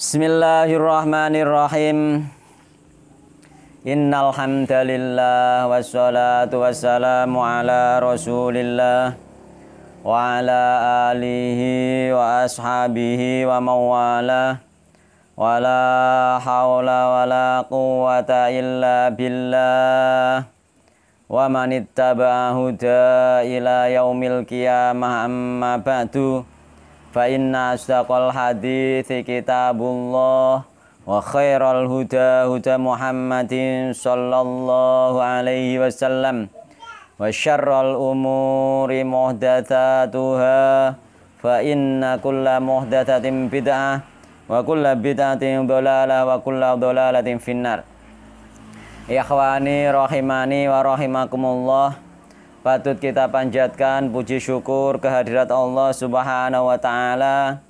Bismillahirrahmanirrahim. Innal hamdalillah wassalatu wassalamu ala Rasulillah wa ala alihi wa ashabihi wa mawala wa la haula wa la quwata illa billah wa man ittaba'a huda ila yaumil qiyamah amma ba'du fa inna asdaqal hadithi kitabullah wa khairal huda huda muhammadin sallallahu alaihi wasallam wa syarral umuri muhdathatuha fa inna kulla muhdathatin bid'ah wa kulla bid'atin dolala wa kulla dolalatin finnar ya khawani rahimani wa rahimakumullah rahimakumullah patut kita panjatkan puji syukur kehadirat Allah Subhanahu wa taala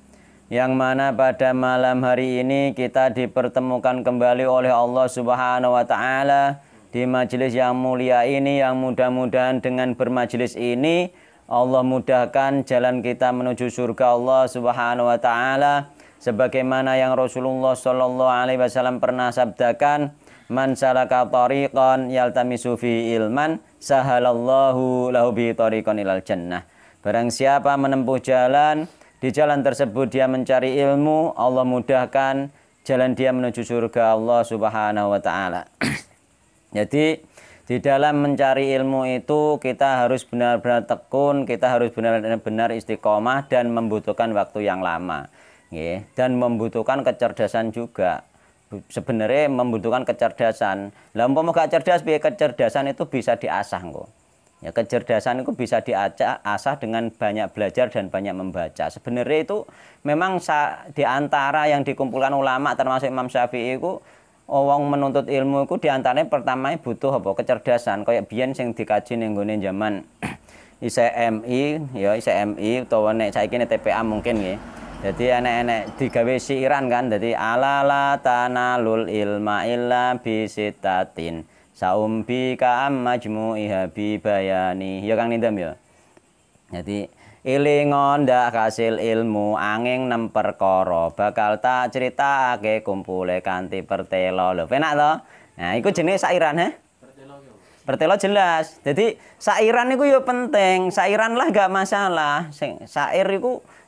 yang mana pada malam hari ini kita dipertemukan kembali oleh Allah Subhanahu wa taala di majelis yang mulia ini yang mudah-mudahan dengan bermajelis ini Allah mudahkan jalan kita menuju surga Allah Subhanahu wa taala sebagaimana yang Rasulullah Shallallahu alaihi wasallam pernah sabdakan Man salaka tariqan yaltamisu fi ilman sahalallahu lahu bi tariqan ilal jannah. Barang siapa menempuh jalan, di jalan tersebut dia mencari ilmu, Allah mudahkan jalan dia menuju surga Allah Subhanahu wa taala. Jadi di dalam mencari ilmu itu kita harus benar-benar tekun, kita harus benar-benar istiqomah dan membutuhkan waktu yang lama. Dan membutuhkan kecerdasan juga sebenarnya membutuhkan kecerdasan. Lah umpama gak cerdas biar kecerdasan itu bisa diasah kok. Ya kecerdasan itu bisa diasah dengan banyak belajar dan banyak membaca. Sebenarnya itu memang di antara yang dikumpulkan ulama termasuk Imam Syafi'i itu oh, wong menuntut ilmu itu pertama pertama butuh apa kecerdasan kayak biyen sing dikaji ning gone zaman ICMI ya ICMI utawa nek saiki TPA mungkin nggih. Ya. Jadi enek-enek digawe siiran kan jadi alala tanalul ilma illa bisitatin saumbi ka majmu ihabi bayani. Ya Kang Nindam ya. Jadi ilingon ndak hasil ilmu angin nem perkara bakal tak ake kumpule kanti pertelo. lo penak to? Nah, ikut jenis sairan heh. Ya, pertelo jelas. Jadi sairan itu yo ya penting. Sairan lah gak masalah. Sing sair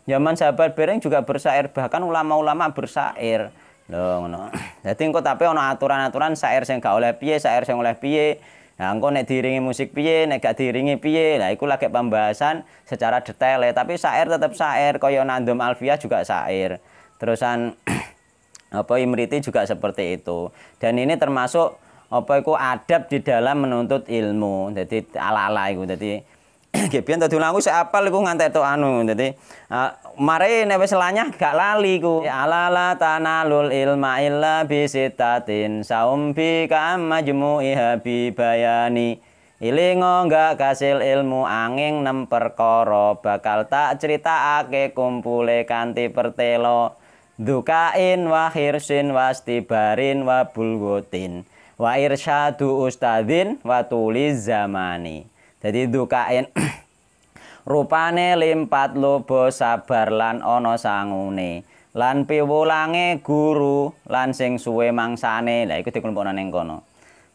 Zaman sahabat bereng juga bersair, bahkan ulama-ulama bersair. Loh ngono. jadi engkau tapi ono aturan-aturan sair yang gak oleh piye, sair yang oleh piye. Nah, engkau nek diringi musik piye, nek gak diringi piye. Lah itu lagi pembahasan secara detail, ya. tapi sair tetap sair, koyo Nandom Alfia juga sair. Terusan apa Imriti juga seperti itu. Dan ini termasuk apa itu adab di dalam menuntut ilmu. Jadi ala-ala itu Jadi Nggih tadi dadi aku sik apal iku ngantek tok anu. Dadi ah, mare nek wis lanyah gak lali ku. Alala tanalul ilma illa bisitatin saumbi ka majmu'iha bi bayani. Ilingo nggak kasil ilmu angin nem bakal tak critakake kumpule kanti pertelo dukain wahirsin hirsin wastibarin wabulgutin wa irsyadu ustadin wa zamani Jadi dukain rupane limpat lobo sabar lan ana sangune lan piwulange guru lan sing suwe mangsane lah iku dikumpulna ning kono.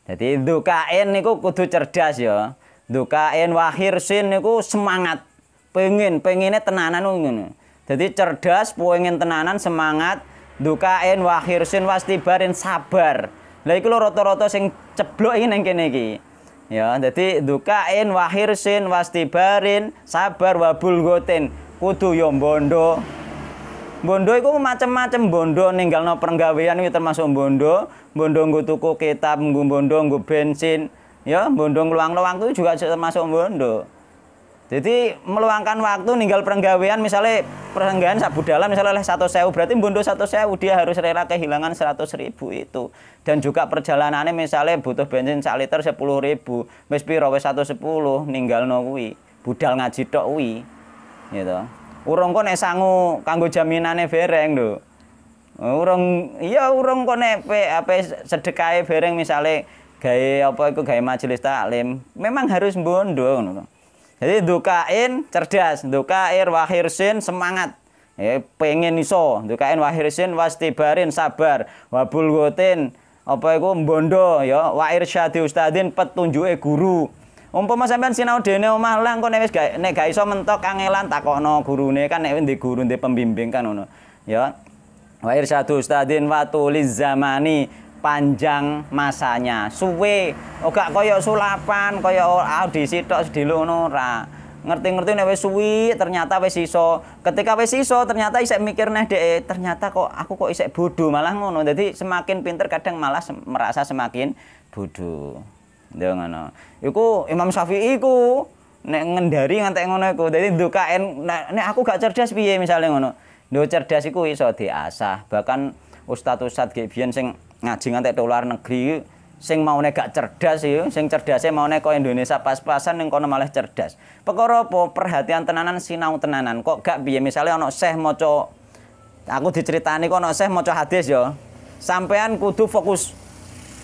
Jadi dukain niku kudu cerdas ya. Dukain wahirsin sin niku semangat pengin pengine tenanan ngene. Jadi cerdas pengin tenanan semangat dukain wahirsin sin wastibarin sabar. Lah iku lho rata-rata sing ceblok iki ning kene iki. Ya, jadi dukain wahirsin wastibarin sabar wabul goten kudu yo ya bondo. Bondo iku macam-macam bondo no perenggawean itu termasuk bondo. Bondo nggo tuku kitab, nggo bondo nggo bensin. Ya, bondo luang luang itu juga termasuk bondo. Jadi meluangkan waktu ninggal perenggawean misalnya perenggawean sabu dalam misalnya oleh satu sewu berarti bundo satu sewu dia harus rela kehilangan seratus ribu itu dan juga perjalanannya misalnya butuh bensin sak liter sepuluh ribu meski rawe satu sepuluh ninggal no budal ngaji tok wi, gitu urung kok nek sangu kanggo jaminane bereng lho urung iya urung kok nek apa sedekai e bereng misalnya gaya apa itu gaya majelis taklim memang harus bondo ngono jadi dukain cerdas, dukair wahirsin semangat. Ya, pengen iso, dukain wahirsin wastibarin sabar, wabul gotin apa iku bondo ya wa irsyadi ustadin petunjuke guru umpama sampean sinau dene omah lang kok nek wis nek gak iso mentok kangelan takokno gurune kan nek ndek guru ndek pembimbing kan ngono ya wa irsyadi ustadin wa tuliz zamani panjang masanya suwe oga oh, koyo sulapan koyo oh, audisi tok di lunora ngerti-ngerti nih wis suwi ternyata wes iso ketika wes iso ternyata isek mikir nih deh, ternyata kok aku kok isek bodoh malah ngono jadi semakin pinter kadang malah merasa semakin bodoh dia ngono iku Imam Syafi'i ku, nek ngendari ngantek ngono iku jadi dukain, nek aku gak cerdas piye misalnya ngono Do cerdas iku iso diasah bahkan ustadz ustadz gebian sing ngaji ngantek luar negeri sing mau gak cerdas ya sing cerdase maune kok Indonesia pas-pasan ning kono malah cerdas Pokoknya apa perhatian tenanan sinau tenanan kok gak piye misalnya sehat seh maca aku diceritani kok sehat seh maca hadis yo. Ya. sampean kudu fokus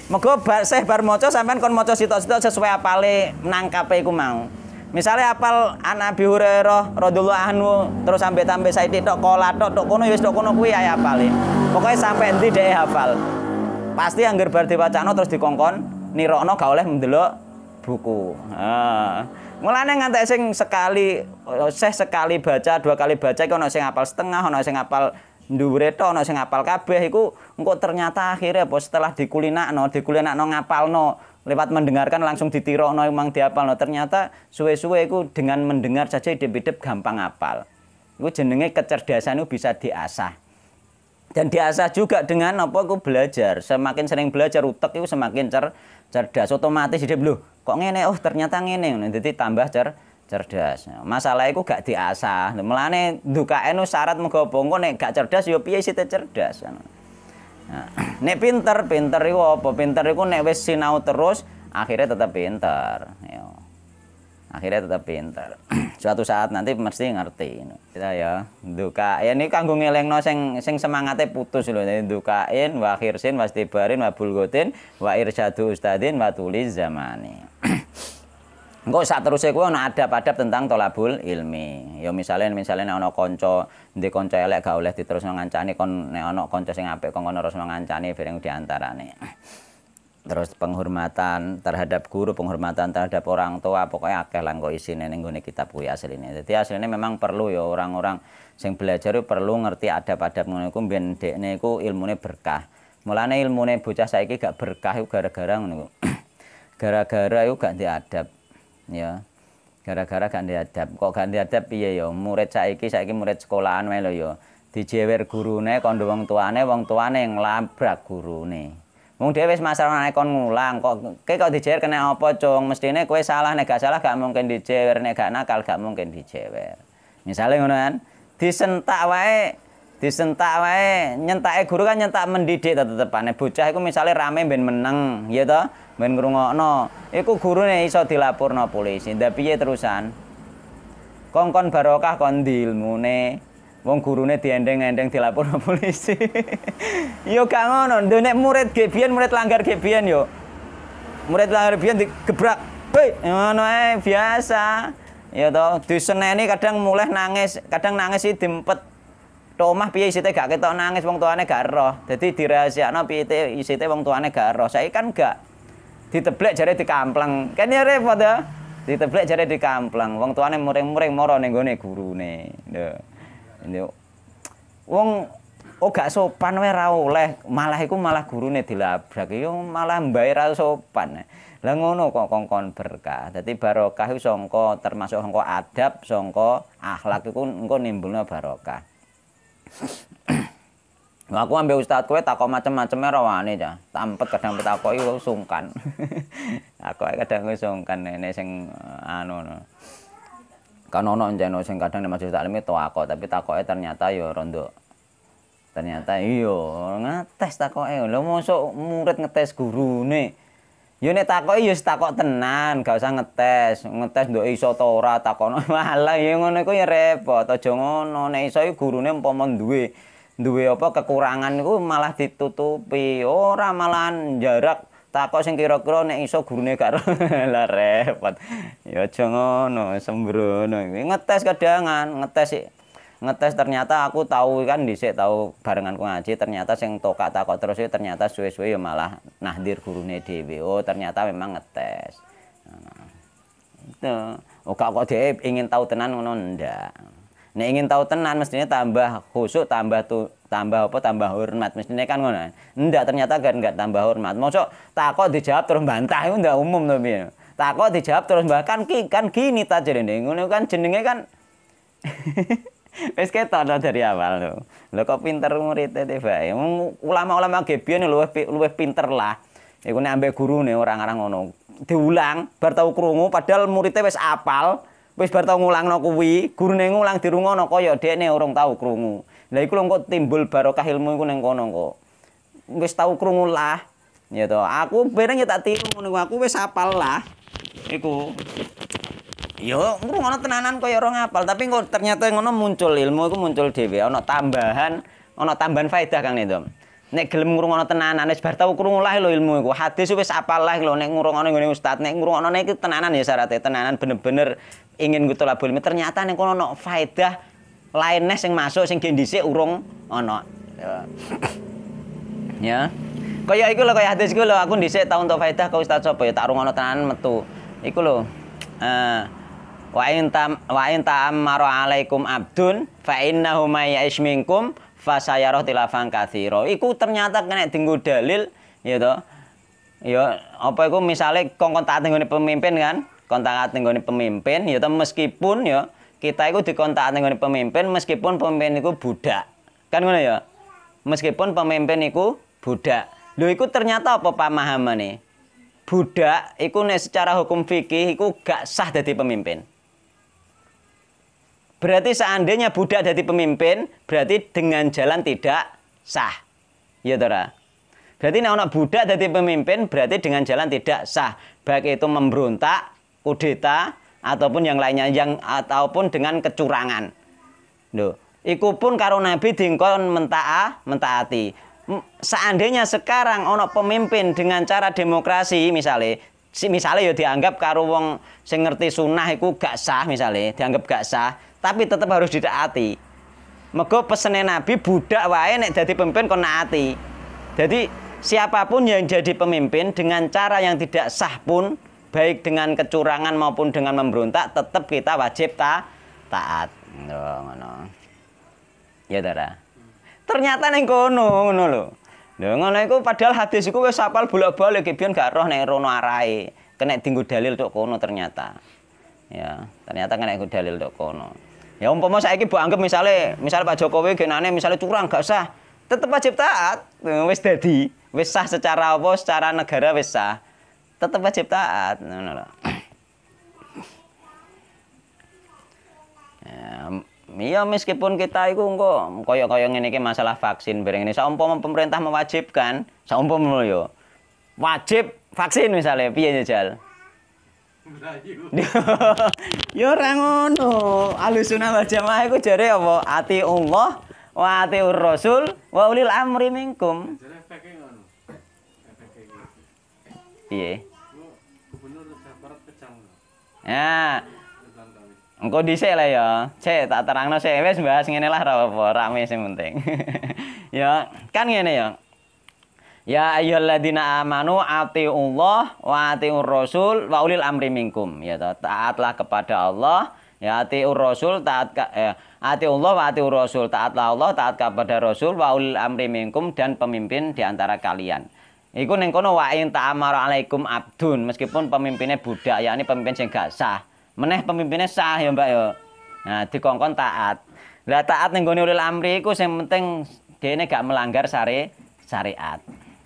Mego bar seh bar maca sampean kon maca sitok-sitok sesuai apale nangkape iku mau Misalnya apal Anabi Hurairah radhiyallahu anhu terus sampai sampai saya tidak kola tok tok kono wis tok kono sampai nanti deh hafal. Pasti angger bar diwacano terus dikongkon nirokno gak oleh mendelok buku. Heeh. Mulane ngantek sing sekali eh, seh sekali baca, dua kali baca kau ana sing apal setengah, ana sing apal dhuwure tok ana sing apal kabeh iku engko ternyata akhirnya apa setelah dikulinakno, dikulinakno ngapalno lewat mendengarkan langsung ditirokno emang diapalno. Ternyata suwe-suwe iku dengan mendengar saja hidup-hidup gampang apal. Iku jenenge kecerdasan itu bisa diasah dan diasah juga dengan apa aku belajar semakin sering belajar utek itu semakin cer cerdas otomatis jadi loh kok ngene oh ternyata ngene nanti tambah cer cerdas nah, masalah itu gak diasah nah, duka itu syarat mau bongko nek gak cerdas yo ya piye sih cerdas nah, nah nek pinter pinter itu apa pinter itu nek sinau terus akhirnya tetap pinter ya akhirnya tetap pinter suatu saat nanti mesti ngerti kita ya duka ya ini kanggo no sing sing semangatnya putus loh jadi dukain wakhir sin pasti barin wabul gotin wa irsyadu ustadin wa tulis zamani Engko saat terusnya kuwi ana adab-adab tentang tolabul ilmi. Ya misalnya misalnya nek ana kanca ndek kanca elek gak oleh diterusno ngancani kon nek ana kanca sing apik kon ngono terus ngancani bareng diantarane. terus penghormatan terhadap guru, penghormatan terhadap orang tua, pokoknya akeh lah kok isine ning gone kitab kuwi asline. Dadi asline memang perlu ya orang-orang sing belajar perlu ngerti adab-adab ngono iku ben dekne iku ilmune berkah. Mulane ilmune bocah saiki gak berkah iku gara-gara ngono. gara-gara iku gak diadab. Ya. Gara-gara gak diadab. Kok gak diadab piye ya? Murid saiki saiki murid sekolahan melo lho ya. Dijewer gurune tuane wong tuane, wong tuane guru gurune. Mung dhewe masalah masalahane kon ngulang kok kowe kok dijewer kena apa cung mestine kowe salah nek gak salah gak mungkin dijewer nek gak nakal gak mungkin dijewer. Misalnya ngono kan disentak wae disentak wae nyentake guru kan nyentak mendidik tetetepane bocah iku misalnya rame ben meneng ya to ben ngrungokno iku gurune iso dilaporno polisi ndak piye terusan kongkon barokah kon mune. Wong gurune diendeng-endeng dilapor polisi. yo gak ngono, ndene murid gebian murid langgar gebian yo. Murid langgar gebian digebrak. Hei, ngono ae biasa. Ya sana diseneni kadang mulai nangis, kadang nangis sih dempet. Tomah piye isite gak ketok nangis wong tuane gak roh. Dadi dirahasiakno piye isite wong tuane gak roh. Saiki kan gak diteblek jare dikampleng. Kan ya repot ya. Diteblek jare dikampleng. Wong tuane muring-muring moro ning gone gurune. Lho ini wong oh gak sopan wae ra oleh malah iku malah gurune dilabrak yo malah mbae ra sopan lah ngono kok kongkon berkah dadi barokah iku sangka termasuk sangka adab sangka akhlak iku engko nimbulna barokah Nah, aku ambil ustadz kue takok macam-macamnya rawane ya. Tampet kadang itu sungkan. aku kadang sungkan nenek sing eh, anu. No kan ono njeno sing kadang nek majelis taklim takok tapi takoke ternyata ya rondo ternyata iyo ngetes takoke lho mosok murid ngetes gurune yo ya nek takoke yo ya takok tenan gak usah ngetes ngetes ndok iso ta ora takono malah ya ngono iku ya repot aja ngono nek iso ya gurune umpama duwe duwe apa kekurangan iku malah ditutupi ora malahan jarak takok sing kira-kira nek iso gurune gak lah repot. Ya aja ngono, sembrono. Ngetes kadangan, ngetes Ngetes ternyata aku tahu kan dhisik tahu barengan ku ngaji, ternyata sing tokak takok terus ya ternyata suwe-suwe ya malah nahdir gurune dhewe. Oh, ternyata memang ngetes. itu. Oh, kok kok ingin tahu tenan ngono ndak. Nek ingin tahu tenan mestinya tambah khusuk, tambah tuh tambah apa tambah hormat mestinya kan ngono ndak ternyata gak kan nggak tambah hormat mosok takut dijawab terus bantah itu ndak umum to piye takok dijawab terus bahkan ki kan gini ta jenenge ngono kan jenenge kan Wis ketok dari awal lo lo kok pinter muridnya tiba Ulama-ulama gebian lu luwih pinter lah. Iku nek ambek nih orang-orang ngono. Diulang bar tau padahal muridnya wis apal, wis bar tau ngulangno kuwi, gurune ngulang dirungono kaya nih urung tau kerungu lah iku lho timbul barokah ilmu iku nang kono kok. Wis tau krungu lah. Ya to, aku bareng ya tak tiru ngono aku wis hafal lah. Iku. Yo, ngono tenanan kaya orang hafal, tapi kok ternyata ngono muncul ilmu iku muncul dhewe, ana tambahan, ana tambahan faedah Kang Nendom. nek gelem tenanan wis bar tau krungu lah lho ilmu iku. Hadis wis apal lah lho nek ngene ustaz, nek nek tenanan ya syaratnya tenanan bener-bener ingin kutu labul. Ternyata nek kono faedah lainnya yang masuk yang gendise urung ono ya. ya. Kaya itu loh kaya hadis itu loh aku dhisik tahun untuk faedah ke Ustaz sapa ya tak rungono tenan metu. itu loh Eh wa in tam wa in maro alaikum abdun fa inna humaya ya'ish fa fasayarah tilafang kathiro Iku ternyata kena tinggu dalil ya yo Ya apa itu misalnya kongkon tak pemimpin kan? Kontak tenggone pemimpin ya toh meskipun ya kita itu dikontak dengan pemimpin meskipun pemimpin itu budak kan ngono ya meskipun pemimpin itu budak lu itu ternyata apa pemahaman nih budak itu secara hukum fikih itu gak sah jadi pemimpin berarti seandainya budak jadi pemimpin berarti dengan jalan tidak sah ya Tora berarti nah anak budak jadi pemimpin berarti dengan jalan tidak sah baik itu memberontak kudeta ataupun yang lainnya yang ataupun dengan kecurangan. Lho, iku pun karo Nabi dingkon mentaah, mentaati. Seandainya sekarang ono pemimpin dengan cara demokrasi misalnya si misalnya ya dianggap karo wong sing ngerti sunnah iku gak sah misalnya dianggap gak sah tapi tetap harus ditaati mego pesene nabi budak wae nek jadi pemimpin kon naati jadi siapapun yang jadi pemimpin dengan cara yang tidak sah pun baik dengan kecurangan maupun dengan memberontak tetap kita wajib ta taat ngono ya tara ternyata neng kono ngono lho ngono iku padahal hadis iku wis hafal bolak-balik biyen gak roh neng rono arahe kena dinggo dalil tok kono ternyata ya ternyata kena dinggo dalil tok kono ya umpama saiki mbok anggap misale misale Pak Jokowi genane misale curang gak usah tetep wajib taat wis dadi wis sah secara apa secara negara wis sah tetap wajib taat ngono iya, meskipun kita itu engko koyo-koyo ngene masalah vaksin bareng ini saumpama pemerintah mewajibkan, saumpama yo. Wajib vaksin misalnya piye jajal? yo ora ngono. Alusuna wal jamaah iku jare apa? Ati Allah wa ati Rasul wa ulil amri minkum. Gitu. Piye? Ya. engkau dice lah ya. Cek tak terangno sik wes bahas ngene lah ora rame sing penting. ya, kan ngene ya. Ya ayyuhalladzina amanu atiullah wa atiur rasul wa ulil amri minkum. Ya taatlah kepada Allah, ya atiur rasul taat eh, Allah wa atiur rasul taatlah Allah, taat kepada rasul wa ulil amri minkum dan pemimpin di antara kalian. Iku neng kono wa in ta'amara alaikum abdun meskipun pemimpinnya budak ya ini pemimpin sing gak sah. Meneh pemimpinnya sah ya Mbak ya. Nah, dikongkon taat. Lah taat neng gone ulil amri iku sing penting dene gak melanggar syari syariat.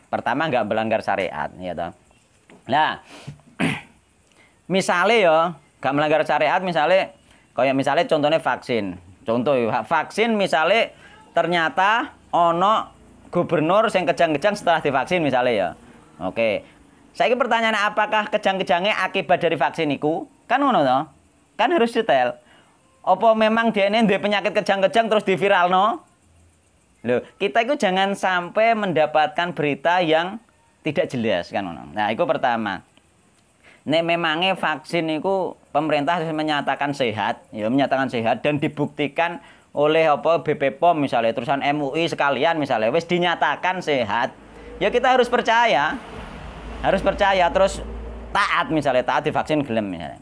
Pertama gak melanggar syariat ya toh. Nah, misalnya ya gak melanggar syariat misalnya kayak misalnya contohnya vaksin. Contoh ya, vaksin misalnya ternyata ono gubernur yang kejang-kejang setelah divaksin misalnya ya. Oke. Saya pertanyaan apakah kejang-kejangnya akibat dari vaksin itu? Kan ngono toh? Kan harus detail. Apa memang dia ini dia penyakit kejang-kejang terus diviral no. Loh, kita itu jangan sampai mendapatkan berita yang tidak jelas kan ngono. Nah, itu pertama. Nek memangnya vaksin itu pemerintah harus menyatakan sehat, ya menyatakan sehat dan dibuktikan oleh apa BP misalnya terusan MUI sekalian misalnya wes dinyatakan sehat ya kita harus percaya harus percaya terus taat misalnya taat divaksin gelem misalnya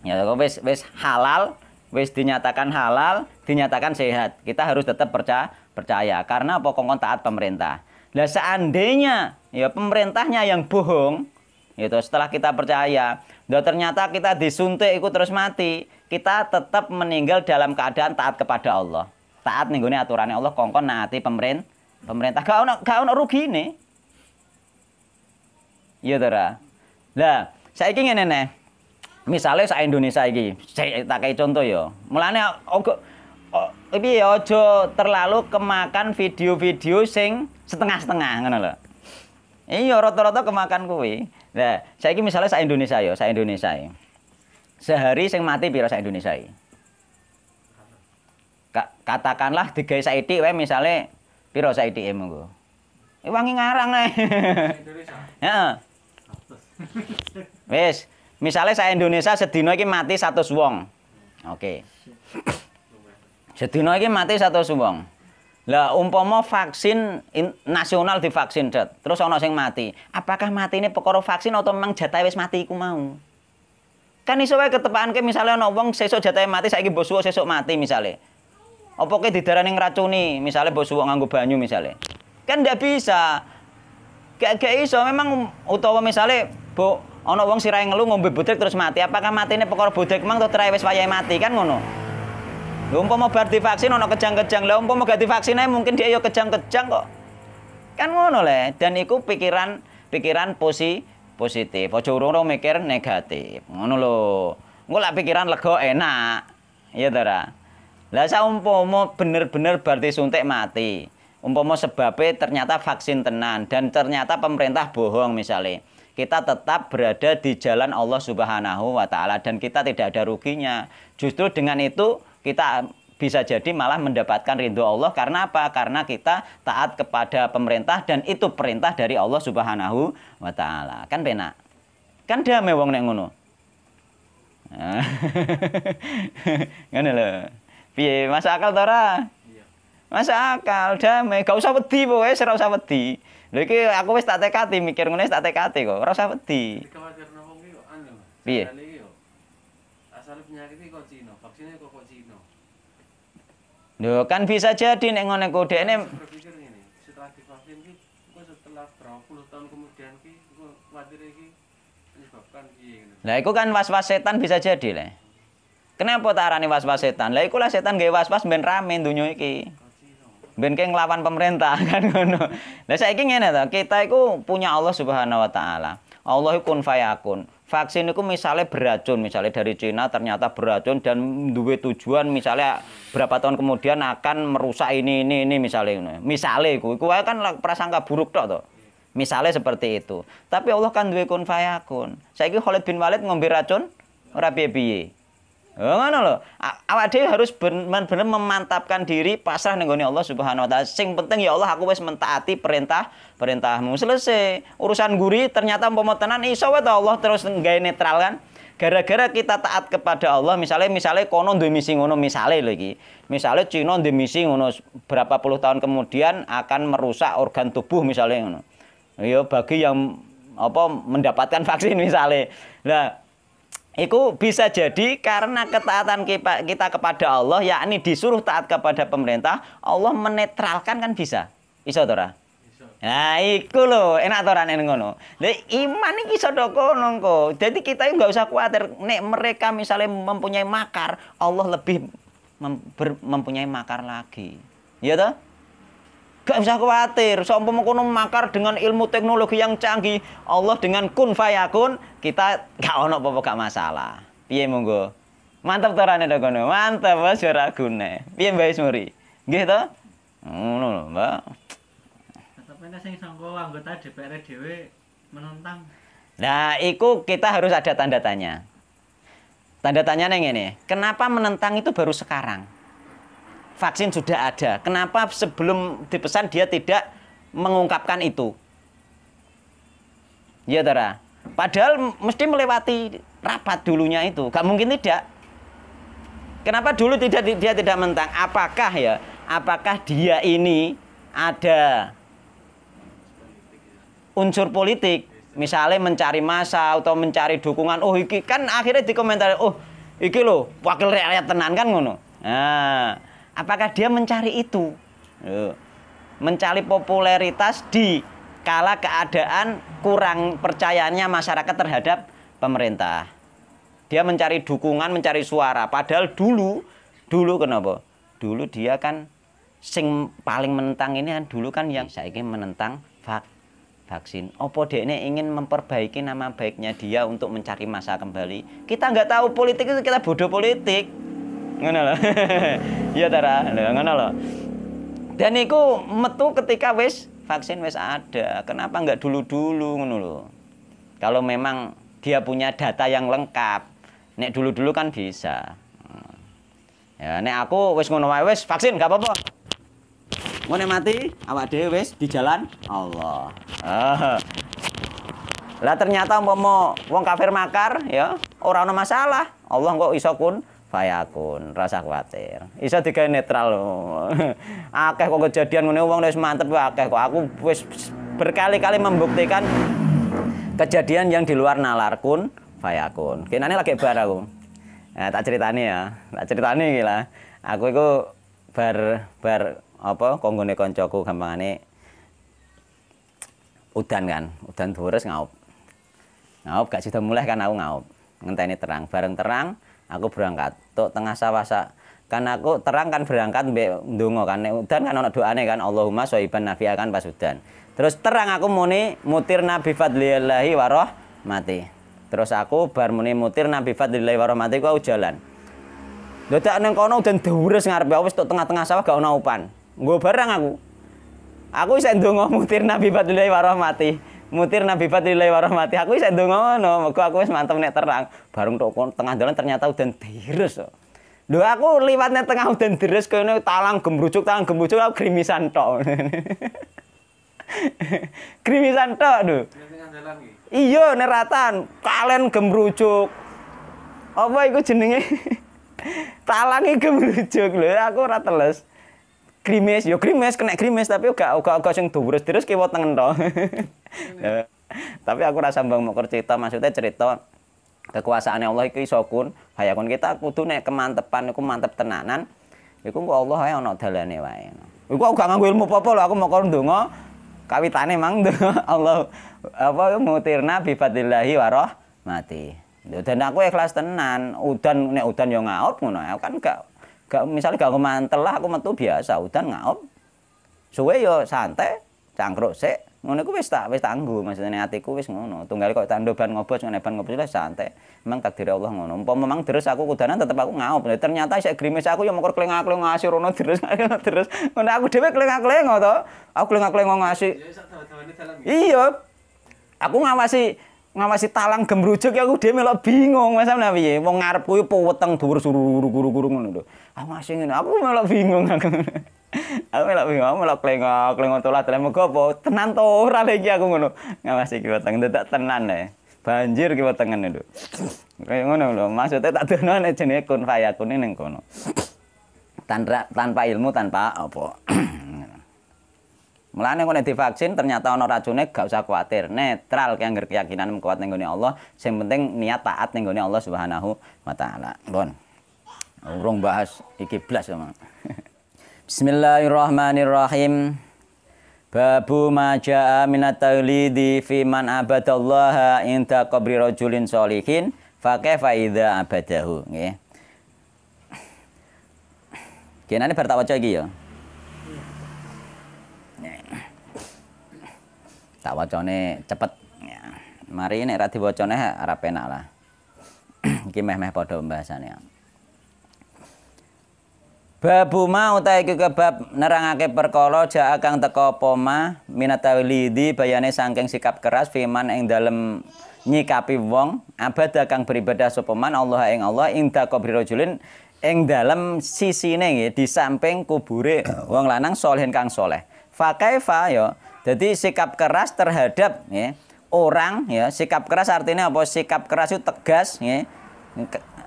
ya wis wes halal wes dinyatakan halal dinyatakan sehat kita harus tetap percaya percaya karena pokoknya taat pemerintah lah seandainya ya pemerintahnya yang bohong itu ya setelah kita percaya dan ternyata kita disuntik ikut terus mati kita tetap meninggal dalam keadaan taat kepada Allah. Taat nih gue aturannya Allah kongkon naati pemerintah. Pemerintah gak ono gak ono rugi nih. Iya tera. Lah, saya ingin nenek. Misalnya saya Indonesia ini, saya tak kayak contoh yo, Mulanya aku tapi ya ojo terlalu kemakan video-video sing setengah-setengah ngono loh. Iya rata-rata kemakan kuwi. Nah, saya kira misalnya saya Indonesia yo, saya Indonesia e sehari sing mati piro sak Indonesia iki? Ka katakanlah digawe itik wae misale piro itike monggo. Eh wangi ngarang ae. Indonesia. Heeh. Wis, misale sak Indonesia sedina iki mati 100 wong. Oke. Okay. Sedina iki mati 100 wong. Lah umpama vaksin nasional divaksin, Dad. Terus ana sing mati. Apakah mati ini perkara vaksin atau memang jatah wis mati iku mau? Kan iso wae ketepaanke misale misalnya wong sesuk jatahe mati saiki lagi suwuk sesuk mati misalnya Apa ke didarani ngracuni misalnya mbok suwuk nganggo banyu misalnya. Kan ndak bisa. Gak gak iso memang utawa misalnya, mbok ana wong sirahe ngelu ngombe bodek terus mati. Apakah ini pekor bodek emang terus wis wayahe mati kan ngono. Lho mau bar divaksin ono kejang-kejang. Lah mau gak divaksin mungkin dia yo ya kejang-kejang kok. Kan ngono le. Dan iku pikiran pikiran posi positif. Ojo urung-urung mikir negatif. Ngono lho. Engko lak pikiran lego enak. Iya ta ora? Lah saumpama bener-bener berarti suntik mati. Umpama sebabnya ternyata vaksin tenan dan ternyata pemerintah bohong misalnya. Kita tetap berada di jalan Allah Subhanahu wa taala dan kita tidak ada ruginya. Justru dengan itu kita bisa jadi malah mendapatkan ridho Allah karena apa? Karena kita taat kepada pemerintah dan itu perintah dari Allah Subhanahu wa taala. Kan penak. Kan damai wong nek ngono. Ngono lho. Piye masuk akal ta ora? Iya. Masa akal damai, gak usah wedi pokoke, ora usah wedi. Lha iki aku wis tak tekati mikir ngene tak tekati kok, ora usah wedi. Anu, Piye? Asal penyakit iki kok Cina, vaksinnya kok Lho, kan bisa jadi nek ngene ku dekne setelah divaksin ki setelah berapa puluh tahun kemudian ki engko kuwatir iki menyebabkan piye ngene. Gitu. Lah iku kan was-was setan bisa jadi lah. Kenapa tak arani was-was setan? Lah iku lah setan gawe was-was ben rame donya iki. Ben ke nglawan pemerintah kan ngono. Lah saiki ngene to, kita iku punya Allah Subhanahu wa taala. Allah kun fayakun vaksin itu misalnya beracun, misalnya dari Cina ternyata beracun dan dua tujuan misalnya berapa tahun kemudian akan merusak ini ini ini misalnya ya. misalnya itu, itu kan prasangka buruk toh Misalnya seperti itu. Tapi Allah kan duwe kun fayakun. ini Khalid bin Walid ngombe racun ora Ngono lho. Awak harus benar-benar memantapkan diri pasrah ning Allah Subhanahu wa taala. Sing penting ya Allah aku wis mentaati perintah perintahmu. Selesai. Urusan guri ternyata pemotongan tenan iso Allah terus nggawe netral kan. Gara-gara kita taat kepada Allah, misalnya misalnya konon duwe misi ngono misalnya lho iki. Misalnya Cina misi ngono berapa puluh tahun kemudian akan merusak organ tubuh misalnya ngono. Iya, bagi yang apa mendapatkan vaksin misalnya. Nah, itu bisa jadi karena ketaatan kita kepada Allah, yakni disuruh taat kepada pemerintah, Allah menetralkan kan bisa. Bisa, tora? Nah, itu loh. enak Tora, ini ngono. Jadi, iman ini bisa dokonong, jadi kok. Jadi, kita nggak usah khawatir. nek mereka misalnya mempunyai makar, Allah lebih mem mempunyai makar lagi. Iya, toh? Gak usah khawatir. Seumpama kono makar dengan ilmu teknologi yang canggih, Allah dengan kun fayakun, kita gak ono apa-apa gak masalah. Piye monggo? Mantap to rane kono. Mantap wis ora gune. Piye Mbak Ismuri? Nggih to? Ngono lho, Mbak. Tapi sing sangka anggota DPR dhewe menentang. Nah, itu kita harus ada tanda tanya. Tanda tanya neng ini, kenapa menentang itu baru sekarang? vaksin sudah ada. Kenapa sebelum dipesan dia tidak mengungkapkan itu? Ya, Tara. Padahal mesti melewati rapat dulunya itu. Gak mungkin tidak. Kenapa dulu tidak dia tidak mentang? Apakah ya? Apakah dia ini ada unsur politik? Misalnya mencari masa atau mencari dukungan. Oh, iki kan akhirnya dikomentari, "Oh, iki loh wakil rakyat tenan kan ngono." Nah, Apakah dia mencari itu? Mencari popularitas di kala keadaan kurang percayaannya masyarakat terhadap pemerintah. Dia mencari dukungan, mencari suara. Padahal dulu, dulu kenapa? Dulu dia kan sing paling menentang ini kan dulu kan yang saya ingin menentang vak, vaksin. Opo ini ingin memperbaiki nama baiknya dia untuk mencari masa kembali. Kita nggak tahu politik itu kita bodoh politik ngono lho iya Tara lho ngono lho dan itu metu ketika wis vaksin wis ada kenapa enggak dulu-dulu ngono lho kalau memang dia punya data yang lengkap nek dulu-dulu kan bisa ya nek aku wis ngono wae wis vaksin gak apa-apa ngono mati awak dhewe wis di jalan Allah Ah. Lah ternyata umpama wong kafir makar ya, ora ono masalah. Allah kok iso kun Faya akun, rasa khawatir iso tiga netral akeh kok kejadian ngene dari wis mantep akeh kok aku wis berkali-kali membuktikan kejadian yang di luar nalar kun fayakun ini lagi bar aku nah, tak ceritani ya tak ceritani gila aku itu bar bar apa konggone koncoku gampang ini udan kan udan turis ngaup ngaup gak sudah mulai kan aku ngaup ngenteni terang bareng terang aku berangkat tuh tengah sawah sak kan aku terang kan berangkat mbek ndonga kan udan kan ana doane kan Allahumma sohiban nafia kan pas udan terus terang aku muni mutir nabi fadlillahi waroh mati terus aku bar muni mutir nabi fadlillahi waroh mati ku aku jalan dadak neng kono udan deres ngarepe wis tok tengah-tengah sawah gak ana upan nggo barang aku aku isih ndonga mutir nabi fadlillahi waroh mati mutir nabi fatillahi warahmati aku bisa dong ngono aku aku wis mantep nek terang bareng tok tengah dalan ternyata udan terus kok aku liwat nek tengah udan kau kene talang gembrucuk talang gembrucuk aku krimisan tok krimisan tok lho iya neratan oh boy apa iku jenenge talange gembrujuk lho aku ora teles yo krimis kena krimis tapi uga uga uga sing durus terus kiwa tengen to Ya. tapi aku rasa bang mau cerita maksudnya cerita kekuasaan Allah itu iso hayakun ya kita kudu nek kemantepan iku mantep tenanan iku kok Allah ae ana dalane wae iku aku gak nganggo ilmu apa-apa lho aku mau kon donga kawitane mang donga Allah apa mutirna nabi fadlillahi waroh mati dan aku ikhlas tenan udan nek udan yo ngaop ngono aku kan gak gak misalnya gak kemantel lah aku metu biasa udan ngaop suwe yo santai cangkruk sik ngono iku wis tak wis tak anggo maksudnya atiku wis ngono tunggal kok tak ban ngobos ngene ban ngobos wis santai memang takdir Allah ngono umpama memang terus aku kudanan tetep aku ngaup ternyata isek grimis aku yang mengkor kelinga kelinga ngasih rono terus terus ngono aku dhewe kelinga kelinga to aku kelinga kelinga ngasih ya, iya aku ngawasi ngawasi talang gembrujuk ya aku dhewe melok bingung Mas Amna piye wong ngarep kuwi peweteng dhuwur suru guru-guru ngono lho aku ngasih ngene aku melok bingung aku aku melok bingung, aku melok klengo, klengo tolat, lemu gopo, tenan to ora lagi aku ngono. masih iki weteng dadak tenan deh. Banjir kita wetengen itu. Kayak ngono lho, maksudnya tak dono nek jenenge kun fayakun ning Tanpa tanpa ilmu, tanpa apa. Mulane kok nek divaksin ternyata orang racune gak usah kuatir. Netral kayak anggere keyakinan kuat ning Allah, Yang penting niat taat ning Allah Subhanahu wa taala. Bon. Urung bahas iki blas, Mang. Bismillahirrahmanirrahim. Babu maja'a minat taulidi fi man abadallaha inda qabri rajulin solihin faqe faida abadahu nggih. Kenane bar tak waca iki ya. Tak wacane cepet. Mari nek ra diwacane ora penak lah. Iki meh-meh padha pembahasane. Babu ma utahe iki kebab nerangake perkara jaa kang teka apa ma minatawilidi bayane sangking sikap keras firman ing dalem nyikapi wong abad kang beribadah sapa Allah ing Allah ing daqabri rajulin ing dalem sisine nggih di samping kubure wong lanang solehin kang soleh. Fa kaifa ya jadi sikap keras terhadap ya orang ya sikap keras artinya apa sikap keras itu tegas ya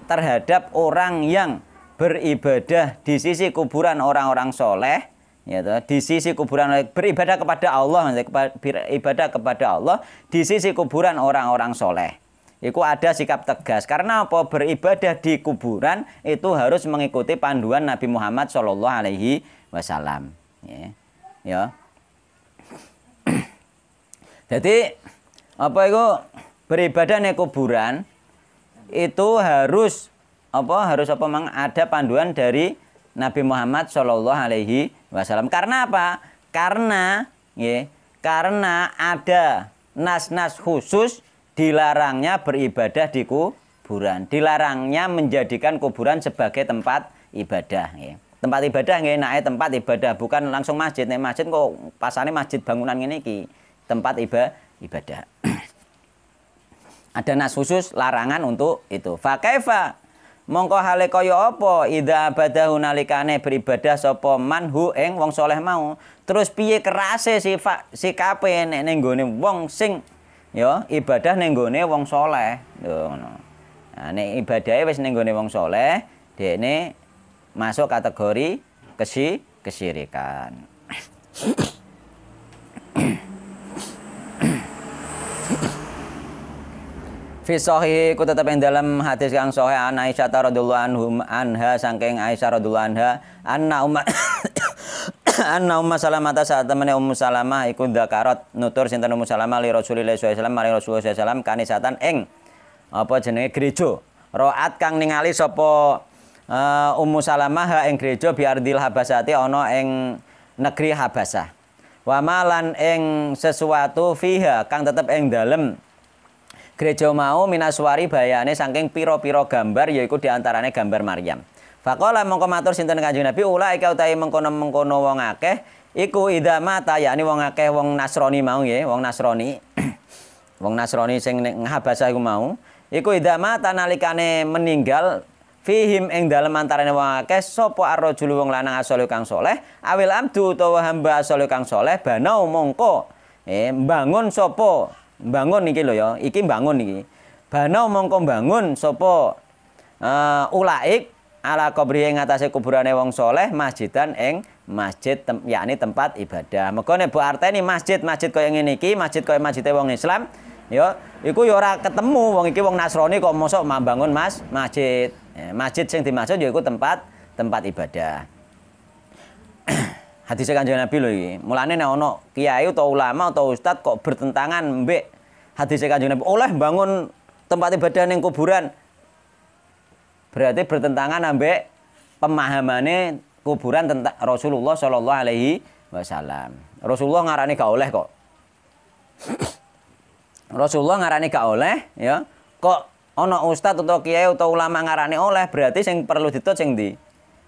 terhadap orang yang beribadah di sisi kuburan orang-orang soleh ya toh, di sisi kuburan beribadah kepada Allah beribadah kepada Allah di sisi kuburan orang-orang soleh itu ada sikap tegas karena apa beribadah di kuburan itu harus mengikuti panduan Nabi Muhammad Shallallahu Alaihi Wasallam ya ya jadi apa itu beribadah di kuburan itu harus apa harus apa memang ada panduan dari Nabi Muhammad Shallallahu Alaihi Wasallam. Karena apa? Karena ya, karena ada nas-nas khusus dilarangnya beribadah di kuburan, dilarangnya menjadikan kuburan sebagai tempat ibadah. Ya tempat ibadah nggak ya, enak tempat ibadah bukan langsung masjid nih masjid kok pasane masjid bangunan ini ki tempat iba ibadah ada nas khusus larangan untuk itu fakaifa Mongko hale kaya apa ida badahu nalikane beribadah sapa manhu ing wong soleh mau. Terus piye kerase sifat sikape nek ning gone wong sing ya ibadah ning gone wong soleh. Yo ngono. Nah, nek ibadahe wis ning gone wong soleh, dekne masuk kategori kesi kesirikan. Fi sahih ku tetap yang dalam hadis kang sahih an Aisyah radhiyallahu anhum anha saking Aisyah radhiyallahu anha anna umma anna umma salamah saat temene ummu salamah iku dzakarot nutur sinten ummu salamah li Rasulillah sallallahu alaihi wasallam maring Rasulullah sallallahu alaihi kanisatan ing apa jenenge gereja roat kang ningali sapa uh, ummu salamah ing gereja biardil habasati ana ing negeri habasah wa malan ing sesuatu fiha kang tetep ing dalem Gereja mau minaswari bayane saking piro-piro gambar yaiku diantarane gambar Maryam. Faqala mongko matur sinten Kanjeng Nabi ulaika utahe mengkono-mengkono wong akeh iku idza mata yakni wong akeh wong Nasrani mau ya, wong Nasrani. wong Nasrani sing ngahabasa iku mau iku ida mata nalikane meninggal fihim ing dalem antarane wong akeh sapa arrajul wong lanang asale kang soleh awil abdu utawa hamba asale kang soleh banau mongko eh mbangun sapa bangun iki lho ya iki bangun iki bana mongko bangun sapa uh, ulaik ala kubri ing atase kuburane wong soleh masjidan ing masjid tem, yakni tempat ibadah mengko nek arteni masjid masjid koyo ngene iki masjid koyo masjid wong Islam ya iku ya ora ketemu wong iki wong Nasrani kok mosok mambangun mas masjid eh, masjid sing dimaksud yaiku tempat tempat ibadah hadisnya kanjeng Nabi lho iki. Mulane nek ana kiai utawa ulama atau ustad kok bertentangan mbek hadisnya kanjeng Nabi oleh bangun tempat ibadah yang kuburan berarti bertentangan ambek pemahamannya kuburan tentang Rasulullah Shallallahu Alaihi Wasallam Rasulullah ngarani gak oleh kok Rasulullah ngarani gak oleh ya kok ono ustadz atau kiai atau ulama ngarani oleh berarti sing perlu ditut yang di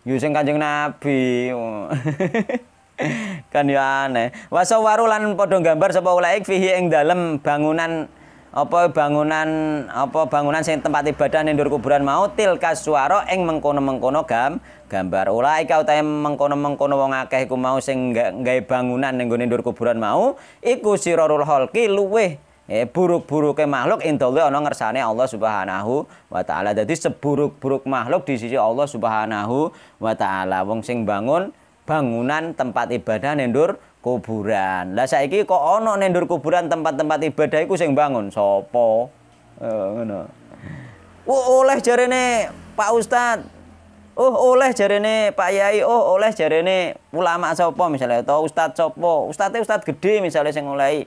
Yuseng ya, kanjeng Nabi kan ya aneh warulan podong gambar sapa ulaik fihi ing dalem bangunan apa bangunan apa bangunan sing tempat ibadah ning ndur kuburan mau til kaswara ing mengkono-mengkono gam gambar ulai utahe mengkono-mengkono wong akeh iku mau sing nggawe bangunan ning nggone ndur kuburan mau iku sirarul khalqi luweh eh buruk buruknya makhluk indalle ana ngersane Allah Subhanahu wa taala. Dadi seburuk-buruk makhluk di sisi Allah Subhanahu wa taala. Wong sing bangun bangunan tempat ibadah nendur kuburan. Lah saiki kok ana nendur kuburan tempat-tempat ibadah iku sing bangun sapa? Eh, ngono. Oh, oleh jarene Pak Ustad. Oh, oleh jarene Pak Yai. Oh, oleh jarene ulama sapa misalnya atau Ustad sapa? Ustadnya Ustad gede misalnya sing ngulai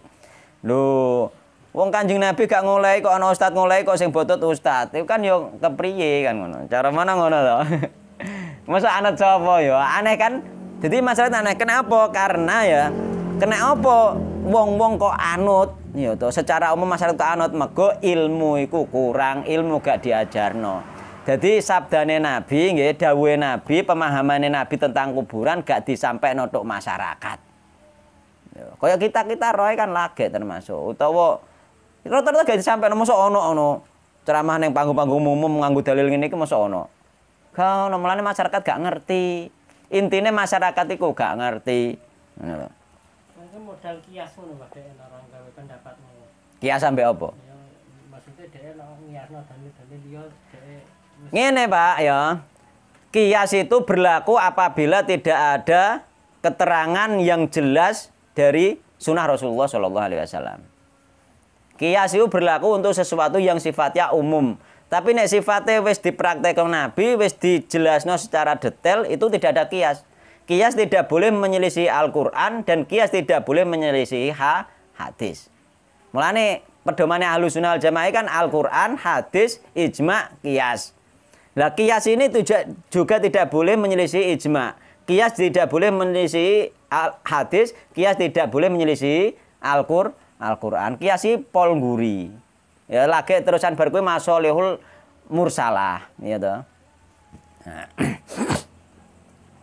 Lho, wong Kanjeng Nabi gak ngulai kok ana Ustad ngulai kok sing botot Ustad. Itu kan yo kepriye kan ngono. Cara mana ngono to? Masa anak sapa yo? Aneh kan? Jadi masyarakat aneh kenapa? Karena ya kena apa? Wong-wong kok anut ya tuh, secara umum masyarakat kok anut mego ilmu iku kurang, ilmu gak diajar no Jadi sabdane Nabi ya dawe Nabi, pemahamannya Nabi tentang kuburan gak disampaikan untuk masyarakat. Ya, kaya kita-kita roy kan lagi termasuk utawa rata terus gak disampaikan masuk ono-ono ceramah neng panggung-panggung umum mengganggu dalil ini kan masuk ono. Kau nomelane masyarakat gak ngerti intinya masyarakat itu gak ngerti. Kiasan modal kias Pak apa? Ya, ya Pak ya. Kias itu berlaku apabila tidak ada keterangan yang jelas dari sunnah Rasulullah SAW. Kias itu berlaku untuk sesuatu yang sifatnya umum, tapi nek sifatnya wis dipraktekkan Nabi, wis dijelasno secara detail itu tidak ada kias. Kias tidak boleh menyelisih Al-Qur'an dan kias tidak boleh menyelisih ha hadis. Mulane pedomane Ahlus Sunnah Jamaah kan Al-Qur'an, hadis, ijma, kias. Lah kias ini juga, juga tidak boleh menyelisih ijma. Kias tidak boleh menyelisih al hadis, kias tidak boleh menyelisih Al-Qur'an. Al-Qur'an kiasi polguri. Ya lagi terusan bar kuwi masolihul mursalah, ya to.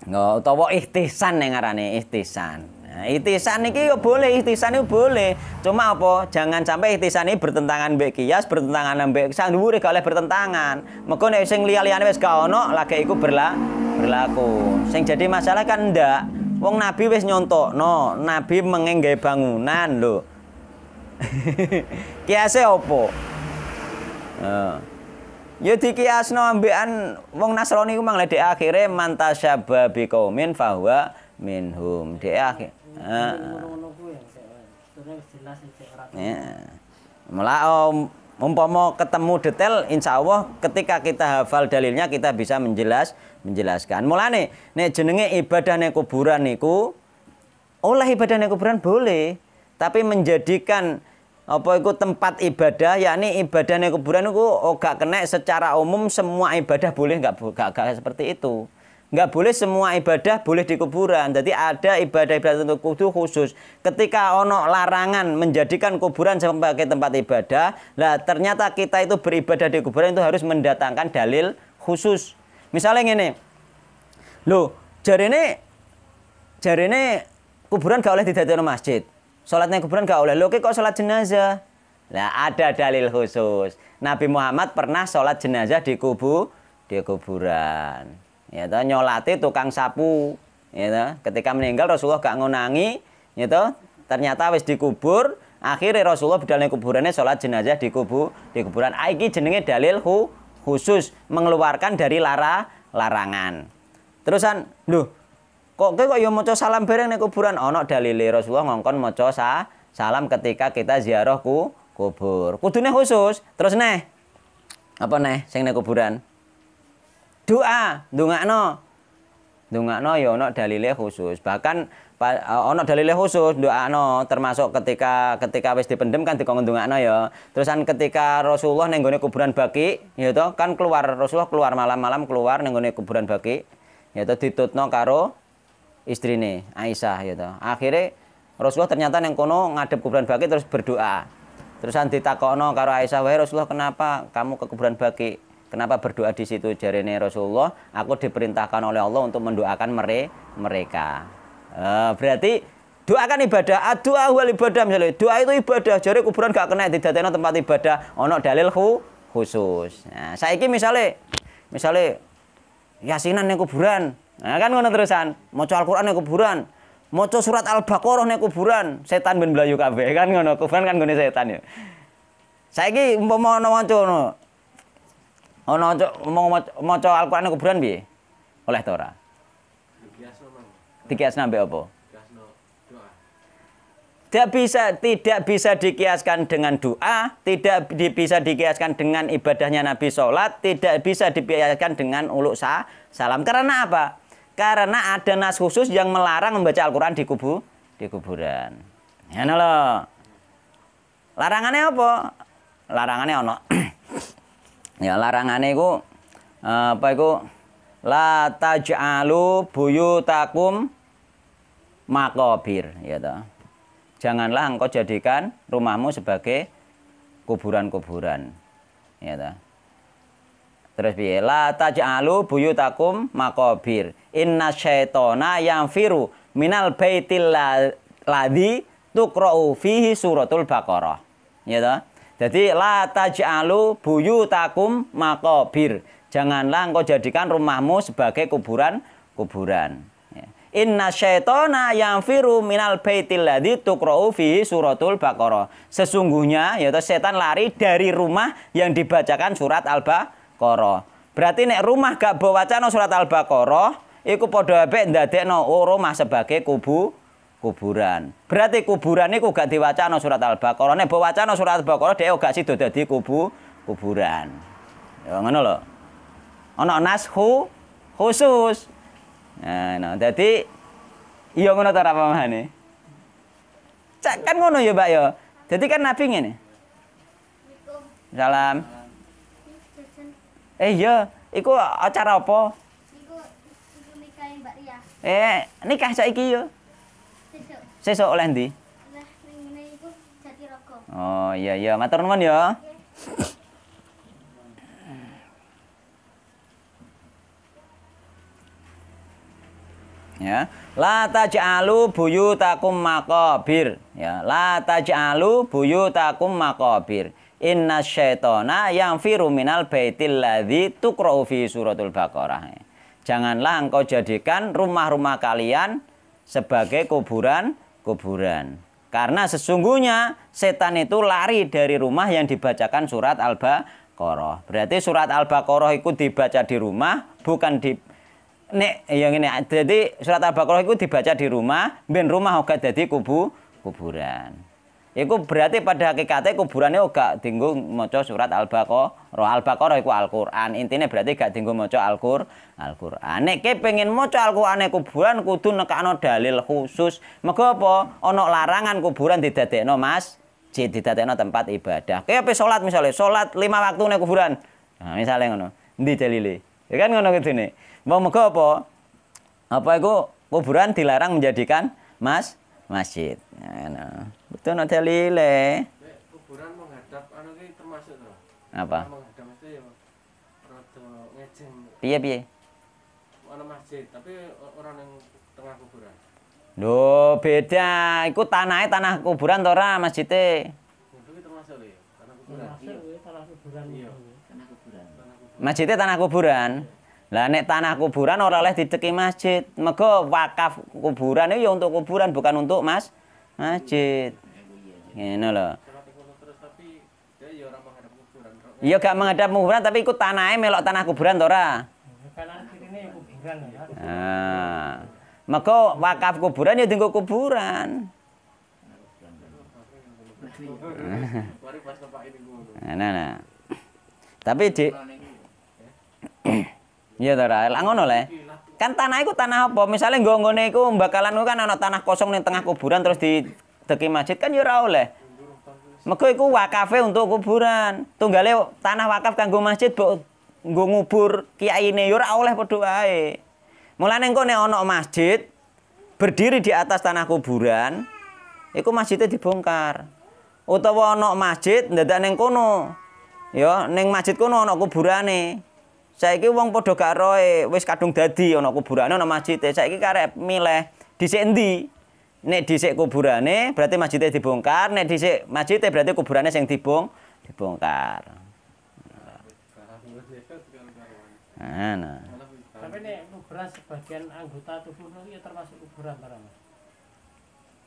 Nah, utawa ihtisan yang ngarane ihtisan. Nah, ihtisan iki yo ya boleh, ihtisan itu boleh. Cuma apa? Jangan sampai ihtisan ini bertentangan mbek kias, bertentangan mbek sang dhuwure gak bertentangan. Mengko nek sing liya-liyane wis gak ono, lagi iku berla berlaku. Sing jadi masalah kan ndak. Wong Nabi nyontok, no, Nabi mengenggai bangunan lho. kiase opo uh. Ya dikiasno ambekan wong Nasrani ku mang ledek akhire mantasyaba babi komin fahuwa minhum. Dek akhir. Malah ya, iya. Mula oh, umpama ketemu detail insya Allah ketika kita hafal dalilnya kita bisa menjelas menjelaskan. Mulane nek jenenge ibadah nek kuburan niku oleh ibadah nek kuburan boleh tapi menjadikan apa itu tempat ibadah yakni ibadah di kuburan itu oh, kena secara umum semua ibadah boleh nggak gak, gak seperti itu nggak boleh semua ibadah boleh di kuburan jadi ada ibadah-ibadah untuk kudu khusus ketika ono larangan menjadikan kuburan sebagai tempat ibadah lah ternyata kita itu beribadah di kuburan itu harus mendatangkan dalil khusus misalnya ini lo, jari ini jari ini kuburan gak oleh didatangi masjid Sholatnya kuburan gak oleh. Loh kok sholat jenazah? Nah ada dalil khusus. Nabi Muhammad pernah sholat jenazah di kubu, di kuburan. Ya toh, nyolati tukang sapu. Ya toh. Ketika meninggal Rasulullah gak ngonangi. Ya toh. Ternyata wis dikubur. Akhirnya Rasulullah bedalnya kuburannya sholat jenazah di kubu, di kuburan. Aiki jenenge dalil khusus mengeluarkan dari lara larangan. Terusan, duh. Kok kowe kok ya maca salam bareng ning kuburan ana dalile Rasulullah ngongkon maca sa salam ketika kita ziarah ku kubur. Kudune khusus. Terus neh. Apa neh sing ning kuburan? Doa, ndongakno. Ndongakno ya ana dalile khusus. Bahkan ana eh, dalile khusus no termasuk ketika ketika wis dipendem kan dikon no yo ya. Terusan ketika Rasulullah ning gone kuburan Baki ya kan keluar Rasulullah keluar malam-malam keluar ning gone kuburan Baki ya ditutno karo istrine Aisyah gitu. Akhirnya Rasulullah ternyata yang kono ngadep kuburan Baki terus berdoa. Terus Terusan ditakokno karo Aisyah, "Wahai Rasulullah, kenapa kamu ke kuburan Baki? Kenapa berdoa di situ?" Jarene Rasulullah, "Aku diperintahkan oleh Allah untuk mendoakan mere mereka." Uh, berarti doakan ibadah, doa wal ibadah misalnya. Doa itu ibadah. Jare kuburan gak kena didadekno tempat ibadah, ono dalil khusus. Nah, saya saiki misalnya misalnya yasinan yang kuburan, Nah kan ngono terusan, maca Al-Qur'an nek kuburan, maca surat Al-Baqarah nek kuburan, setan ben blayu kabeh kan ngono, kuburan kan gone setan ya. Saiki umpama ana maca ngono. Ana maca Al-Qur'an nek kuburan piye? Oleh ta ora? Dikiasno mbek apa? tidak bisa tidak bisa dikiaskan dengan doa, tidak bisa dikiaskan dengan ibadahnya Nabi sholat, tidak bisa dikiaskan dengan uluk sa salam. Karena apa? karena ada nas khusus yang melarang membaca Al-Quran di kubu di kuburan. Ya lo? Larangannya apa? Larangannya ono. ya larangannya itu eh, apa itu? La taj'alu buyutakum makobir ya toh. Janganlah engkau jadikan rumahmu sebagai kuburan-kuburan. Ya toh. Terus piye? La taj'alu buyutakum makobir. Inna syaitona yang firu minal baitil ladhi tukra'u fihi suratul baqarah. Ya toh? Jadi la taj'alu buyutakum makobir. Janganlah engkau jadikan rumahmu sebagai kuburan-kuburan. Ya. Inna syaitona yang firu minal baitil ladhi tukra'u fihi suratul baqarah. Sesungguhnya yaitu setan lari dari rumah yang dibacakan surat Al-Baqarah Baqarah. Berarti nek rumah gak bawa wacana surat Al-Baqarah, iku padha apik ndadekno oh, rumah sebagai kubu kuburan. Berarti kuburan iku gak diwacana surat Al-Baqarah. Nek bawa wacana surat Al-Baqarah dhek gak sida dadi kubu kuburan. Ya ngono lho. Ana nashu khusus. Nah, no. jadi iya ngono ta ora Cak kan ngono ya, Mbak ya. Jadi kan Nabi ngene. Salam. Eh iya, iku acara apa? Iku iku nikah Mbak Ria. Eh, nikah saiki yo. Sesuk. Sesuk oleh ndi? Oh iya iya, matur nuwun ya. ya la taj'alu buyutakum maqabir ya la taj'alu buyutakum maqabir inna syaitona yang firu minal baitil ladhi tuqra'u fi suratul baqarah. Janganlah engkau jadikan rumah-rumah kalian sebagai kuburan-kuburan. Karena sesungguhnya setan itu lari dari rumah yang dibacakan surat Al-Baqarah. Berarti surat Al-Baqarah itu dibaca di rumah, bukan di nek yang ini. Jadi surat Al-Baqarah itu dibaca di rumah, ben rumah juga jadi kubu kuburan. Ya iku berarti pada hakikatnya kuburannya gak dinggo maca surat Al-Baqarah. Al-Baqarah iku Al-Qur'an. intinya berarti gak dinggo maca Al-Qur'an. Al-Qur'an. Nek ke pengen maca Al-Qur'an kuburan kudu nekakno dalil khusus. Mergo apa? Ana larangan kuburan didadekno Mas. Jadi didadekno tempat ibadah. Kaya apa salat misalnya, salat lima waktu nek kuburan. Nah, misalnya ngono. Endi dalile? Ya kan ngono ngene. Mau mergo apa? Apa iku kuburan dilarang menjadikan mas masjid. Ya, nah. Betul nek leh. Kuburan menghadap anu ki termasuk to. Apa? Menghadap itu ya rada ngejeng. Piye piye? Ana masjid, tapi orang yang tengah kuburan. Lho, beda. Iku tanahnya tanah kuburan to ora masjide? Itu termasuk ya, tanah kuburan. Termasuk iya. Iya, iya. tanah kuburan. tanah kuburan. Masjidnya tanah kuburan. Lah nek tanah kuburan ora oleh diceki masjid. Mega wakaf kuburan itu ya untuk kuburan bukan untuk mas macet, ini loh. Iya gak menghadap kuburan tapi ikut tanahnya melok tanah kuburan tora. ora? Nah, maka wakaf kuburan ya tinggal kuburan. Nah, nah, nah. Tapi di Iya tora, langsung oleh kan tanah itu tanah apa misalnya nggone iku bakalan kan anak tanah kosong nih tengah kuburan terus di deki masjid kan ya oleh mergo iku wakafe untuk kuburan tunggale tanah wakaf kanggo masjid bu gue ngubur kiai ya ora oleh padha wae mulane engko nek masjid berdiri di atas tanah kuburan iku masjidnya dibongkar utawa ana masjid ndadak ning kono ya neng masjid kono kuburan nih Saiki wong padha gak roe, wis kadung dadi ana kuburane ana masjide. Saiki karep milih dhisik endi? Nek dhisik kuburane berarti masjide dibongkar, nek dhisik masjide berarti kuburane sing dibong dibongkar. Nah, nah. Tapi nek kuburan sebagian anggota tubuh ya termasuk kuburan barang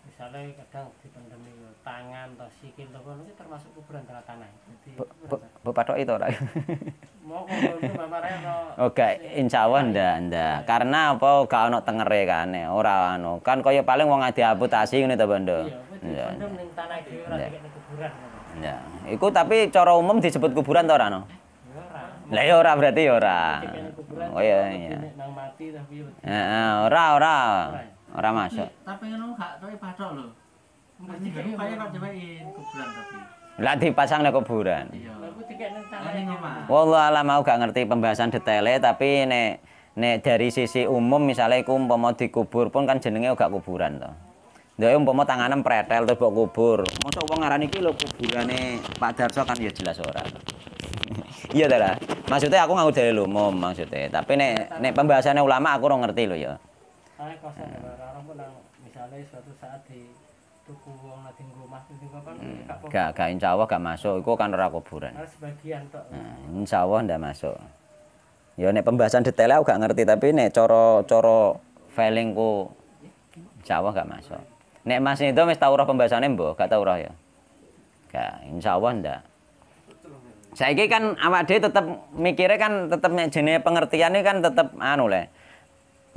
misalnya kadang dipendemi tangan atau sikil atau itu termasuk kuburan dalam tanah jadi bapak itu orang oke insya Allah ndak ndak iya. karena apa gak ono tengere kan ya, ora ono kan kaya paling wong ade amputasi ngene to bondo iya ning tanah iki ora kuburan ya iku tapi cara umum disebut kuburan to ora ono ya, Lah ya ora berarti ya ora. Oh iya iya. Nang mati tapi. Ya Heeh, ora ora. Orang masuk. Tapi ngono gak tapi patok lho. Mesti kaya kok cobain kuburan tapi. Lah dipasang nang kuburan. Iya. Wallah alam aku gak ngerti pembahasan detailnya tapi nek nek dari sisi umum misalnya iku umpama dikubur pun kan jenenge gak kuburan to. Ndak ya umpama tanganan pretel terus mbok kubur. Mosok wong aran iki lho kuburane Pak Darso kan ya jelas ora. iya ta Maksudnya aku nganggo dari umum maksudnya. Tapi nek nek pembahasannya ulama aku ora ngerti lho ya soalnya kosong ya orang pun misalnya suatu saat di tuku wong lagi rumah itu juga kan gak gak insya Allah gak masuk itu kan ora kuburan nah, sebagian tok nah, insya Allah ndak masuk ya nek pembahasan detailnya aku gak ngerti tapi nek coro coro feelingku insya Allah gak masuk nek mas itu wis tau roh pembahasannya mbok gak tau roh ya gak insya Allah ndak saya kan awak dia tetap mikirnya kan tetap jenis pengertiannya kan tetap anu leh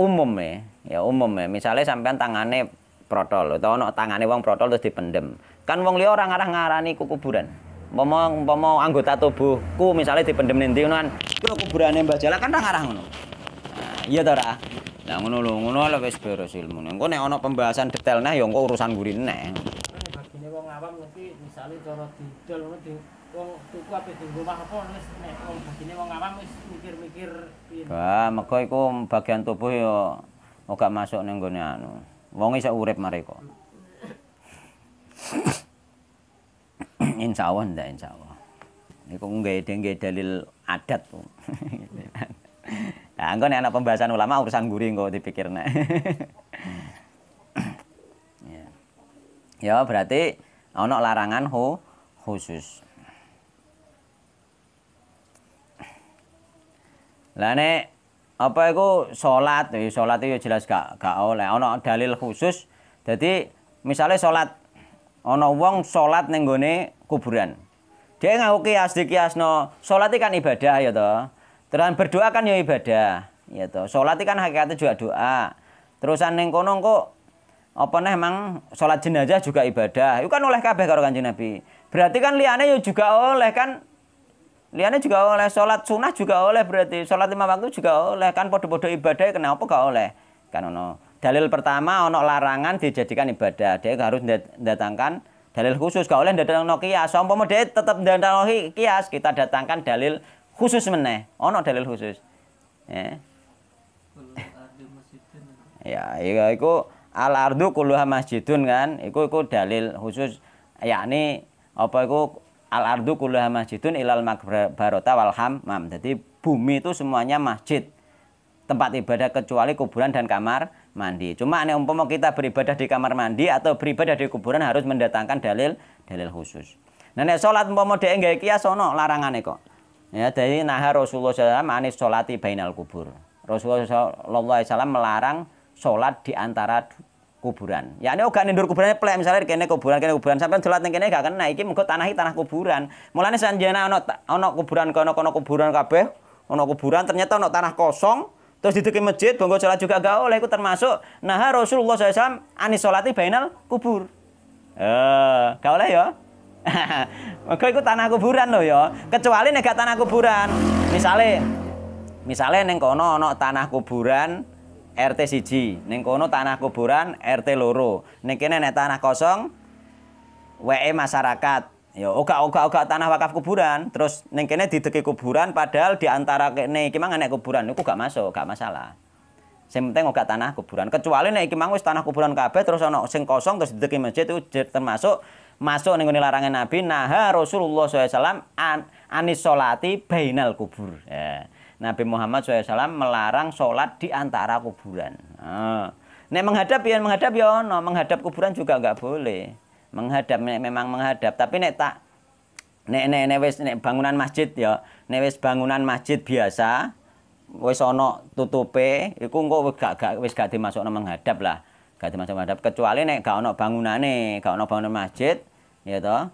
umum ya, ya umum ya. Misalnya sampean tangane protol atau no tangane wong protol terus dipendem. Kan wong liya orang ngarah-ngarani ku kuburan. mau mau anggota tubuhku misalnya dipendem nanti kan, lho kuburannya bacalah kan ora ngarah ngono. Nah, iya tora Nah ngono lo ngono lho wis beres ilmu. Engko nek ana pembahasan detailnya ya engko urusan gurine. Nah, bagine wong awam misalnya cara wong tuku ape mikir-mikir Wah, meko iku bagian tubuh yo, ora masuk ning gone anu. Wong iso urip mereka. insya Allah ndak insya Allah. Iku nggak ada nggak dalil adat tuh. nah, engko nek ana pembahasan ulama urusan guri engko dipikirna. ya. ya berarti ana larangan ho khusus. Lah nek apa iku salat, eh, ya salat itu jelas gak gak oleh ana dalil khusus. Jadi misalnya salat ana wong salat ning gone kuburan. Dia ngaku kias di no sholat kan ibadah ya to. Terus berdoa kan ya ibadah ya to. sholat kan hakikatnya juga doa. Terusan ning kono kok apa nih emang sholat jenazah juga ibadah. Itu kan oleh kabeh karo Kanjeng Nabi. Berarti kan liane ya juga oleh kan Liane juga oleh sholat sunnah juga oleh berarti sholat lima waktu juga oleh kan podo-podo ibadah kenapa gak oleh kan ono dalil pertama ono larangan dijadikan ibadah dia harus datangkan dalil khusus gak oleh datang no kias sompong dia tetap datang no kias kita datangkan dalil khusus meneh ono dalil khusus ya ya itu iya, al ardu kulluha masjidun kan itu itu dalil khusus yakni apa itu al ardu kullaha masjidun ilal makbarota wal hammam. Jadi bumi itu semuanya masjid. Tempat ibadah kecuali kuburan dan kamar mandi. Cuma aneh umpama kita beribadah di kamar mandi atau beribadah di kuburan harus mendatangkan dalil dalil khusus. Nah nek salat umpama dhek nggawe kias ana larangane kok. Ya dari naha Rasulullah SAW anis solati bainal kubur. Rasulullah SAW melarang solat di antara kuburan. Ya ini gak nindur kuburannya plek misalnya kene kuburan kene kuburan sampai jelat ning kene gak kena iki mergo tanah itu tanah kuburan. mulanya sanjana ono ono kuburan kono kono kuburan kabeh, ono kuburan ternyata ono tanah kosong terus dideki masjid bonggo sholat juga gak oleh iku termasuk nah Rasulullah SAW anis salati final kubur. Eh, gak oleh ya. Maka tanah kuburan loh ya. Kecuali nek tanah kuburan. misalnya misalnya ning kono ana tanah kuburan RT siji ning kono tanah kuburan RT loro ning kene nek tanah kosong WE masyarakat ya oka oka oga tanah wakaf kuburan terus ning kene dideki kuburan padahal di antara kene iki mang kuburan niku gak masuk gak masalah sing penting tanah kuburan kecuali nek iki mang wis tanah kuburan kabeh terus ana sing kosong terus dideki masjid itu termasuk masuk ning larangan Nabi nah Rasulullah SAW an anis bainal kubur ya. Nabi Muhammad SAW melarang sholat di antara kuburan. Nah, nek menghadap ya menghadap ya ono, menghadap kuburan juga nggak boleh. Menghadap memang menghadap, tapi nek tak nek nek nek wis nek bangunan masjid ya, nek wis bangunan masjid biasa wis ana tutupe iku engko wis gak gak wis gak dimasukno menghadap lah. Gak dimasukno menghadap kecuali nek gak ana bangunane, gak ana bangunan masjid ya toh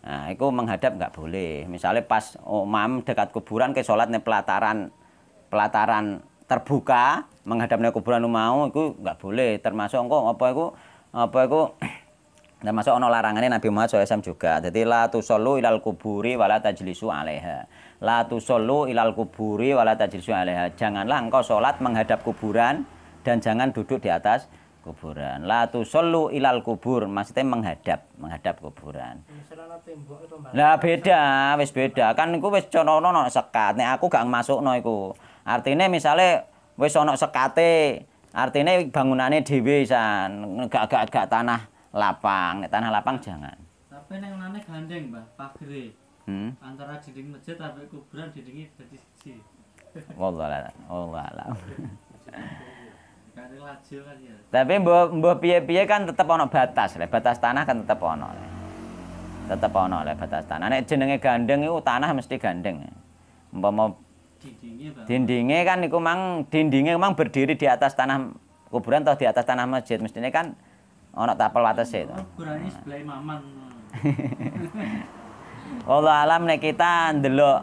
Nah, itu menghadap nggak boleh. Misalnya pas omam oh, dekat kuburan ke sholat nih pelataran pelataran terbuka menghadap nih kuburan mau oh, itu nggak boleh. Termasuk engkau apa itu apa itu termasuk ono larangannya Nabi Muhammad SAW juga. Jadi la solu ilal kuburi wala tajlisu alaiha. La solu ilal kuburi wala tajlisu alaiha. Janganlah engkau sholat menghadap kuburan dan jangan duduk di atas kuburan. La tusallu ilal kubur, maksudnya menghadap, menghadap kuburan. Lah beda, wis beda. Kan iku wis ana no sekat. Nek aku gak masukno iku. Artine misale wis ana sekate, artine bangunane dhewe san, gak gak gak tanah lapang. Nek tanah lapang jangan. Tapi nek ngene gandeng, Mbah, pagre. Hmm. Antara dinding masjid tapi kuburan dindingnya dadi siji. Wallah, wallah. Ya. Tapi mbok mbok piye-piye kan tetep ana batas, le. batas tanah kan tetep ana. Tetep ana le batas tanah. Nek jenenge gandeng iku tanah mesti gandeng. Umpama dindingnya kan iku mang dindingnya mang berdiri di atas tanah kuburan atau di atas tanah masjid mestinya kan ana tapel atas itu. Kuburane sebelah mamang. Allah alam nek kita ndelok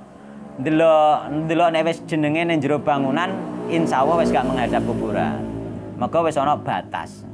ndelok ndelok nek wis jenenge ning jero bangunan insyaallah wis gak menghadap kuburan maka wis ana batas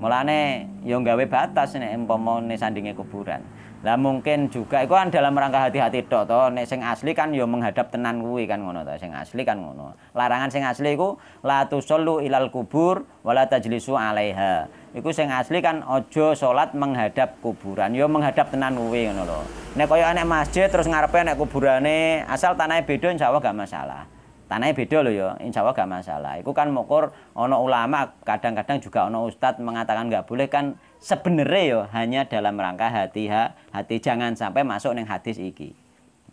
mulane yo ya gawe batas nek umpamane sandinge kuburan lah mungkin juga itu kan dalam rangka hati-hati tok to nek sing asli kan yo ya menghadap tenan kuwi kan ngono to sing asli kan ngono larangan sing asli iku la tusallu ilal kubur wala tajlisu alaiha iku sing asli kan ojo sholat menghadap kuburan yo ya menghadap tenan kuwi ngono lho nek kaya nek masjid terus ngarepe kuburan kuburane asal tanahnya beda insyaallah gak masalah tanahnya beda loh ya insya Allah gak masalah itu kan mokor ono ulama kadang-kadang juga ono ustadz mengatakan nggak boleh kan sebenarnya yo ya, hanya dalam rangka hati ha, hati jangan sampai masuk neng hadis iki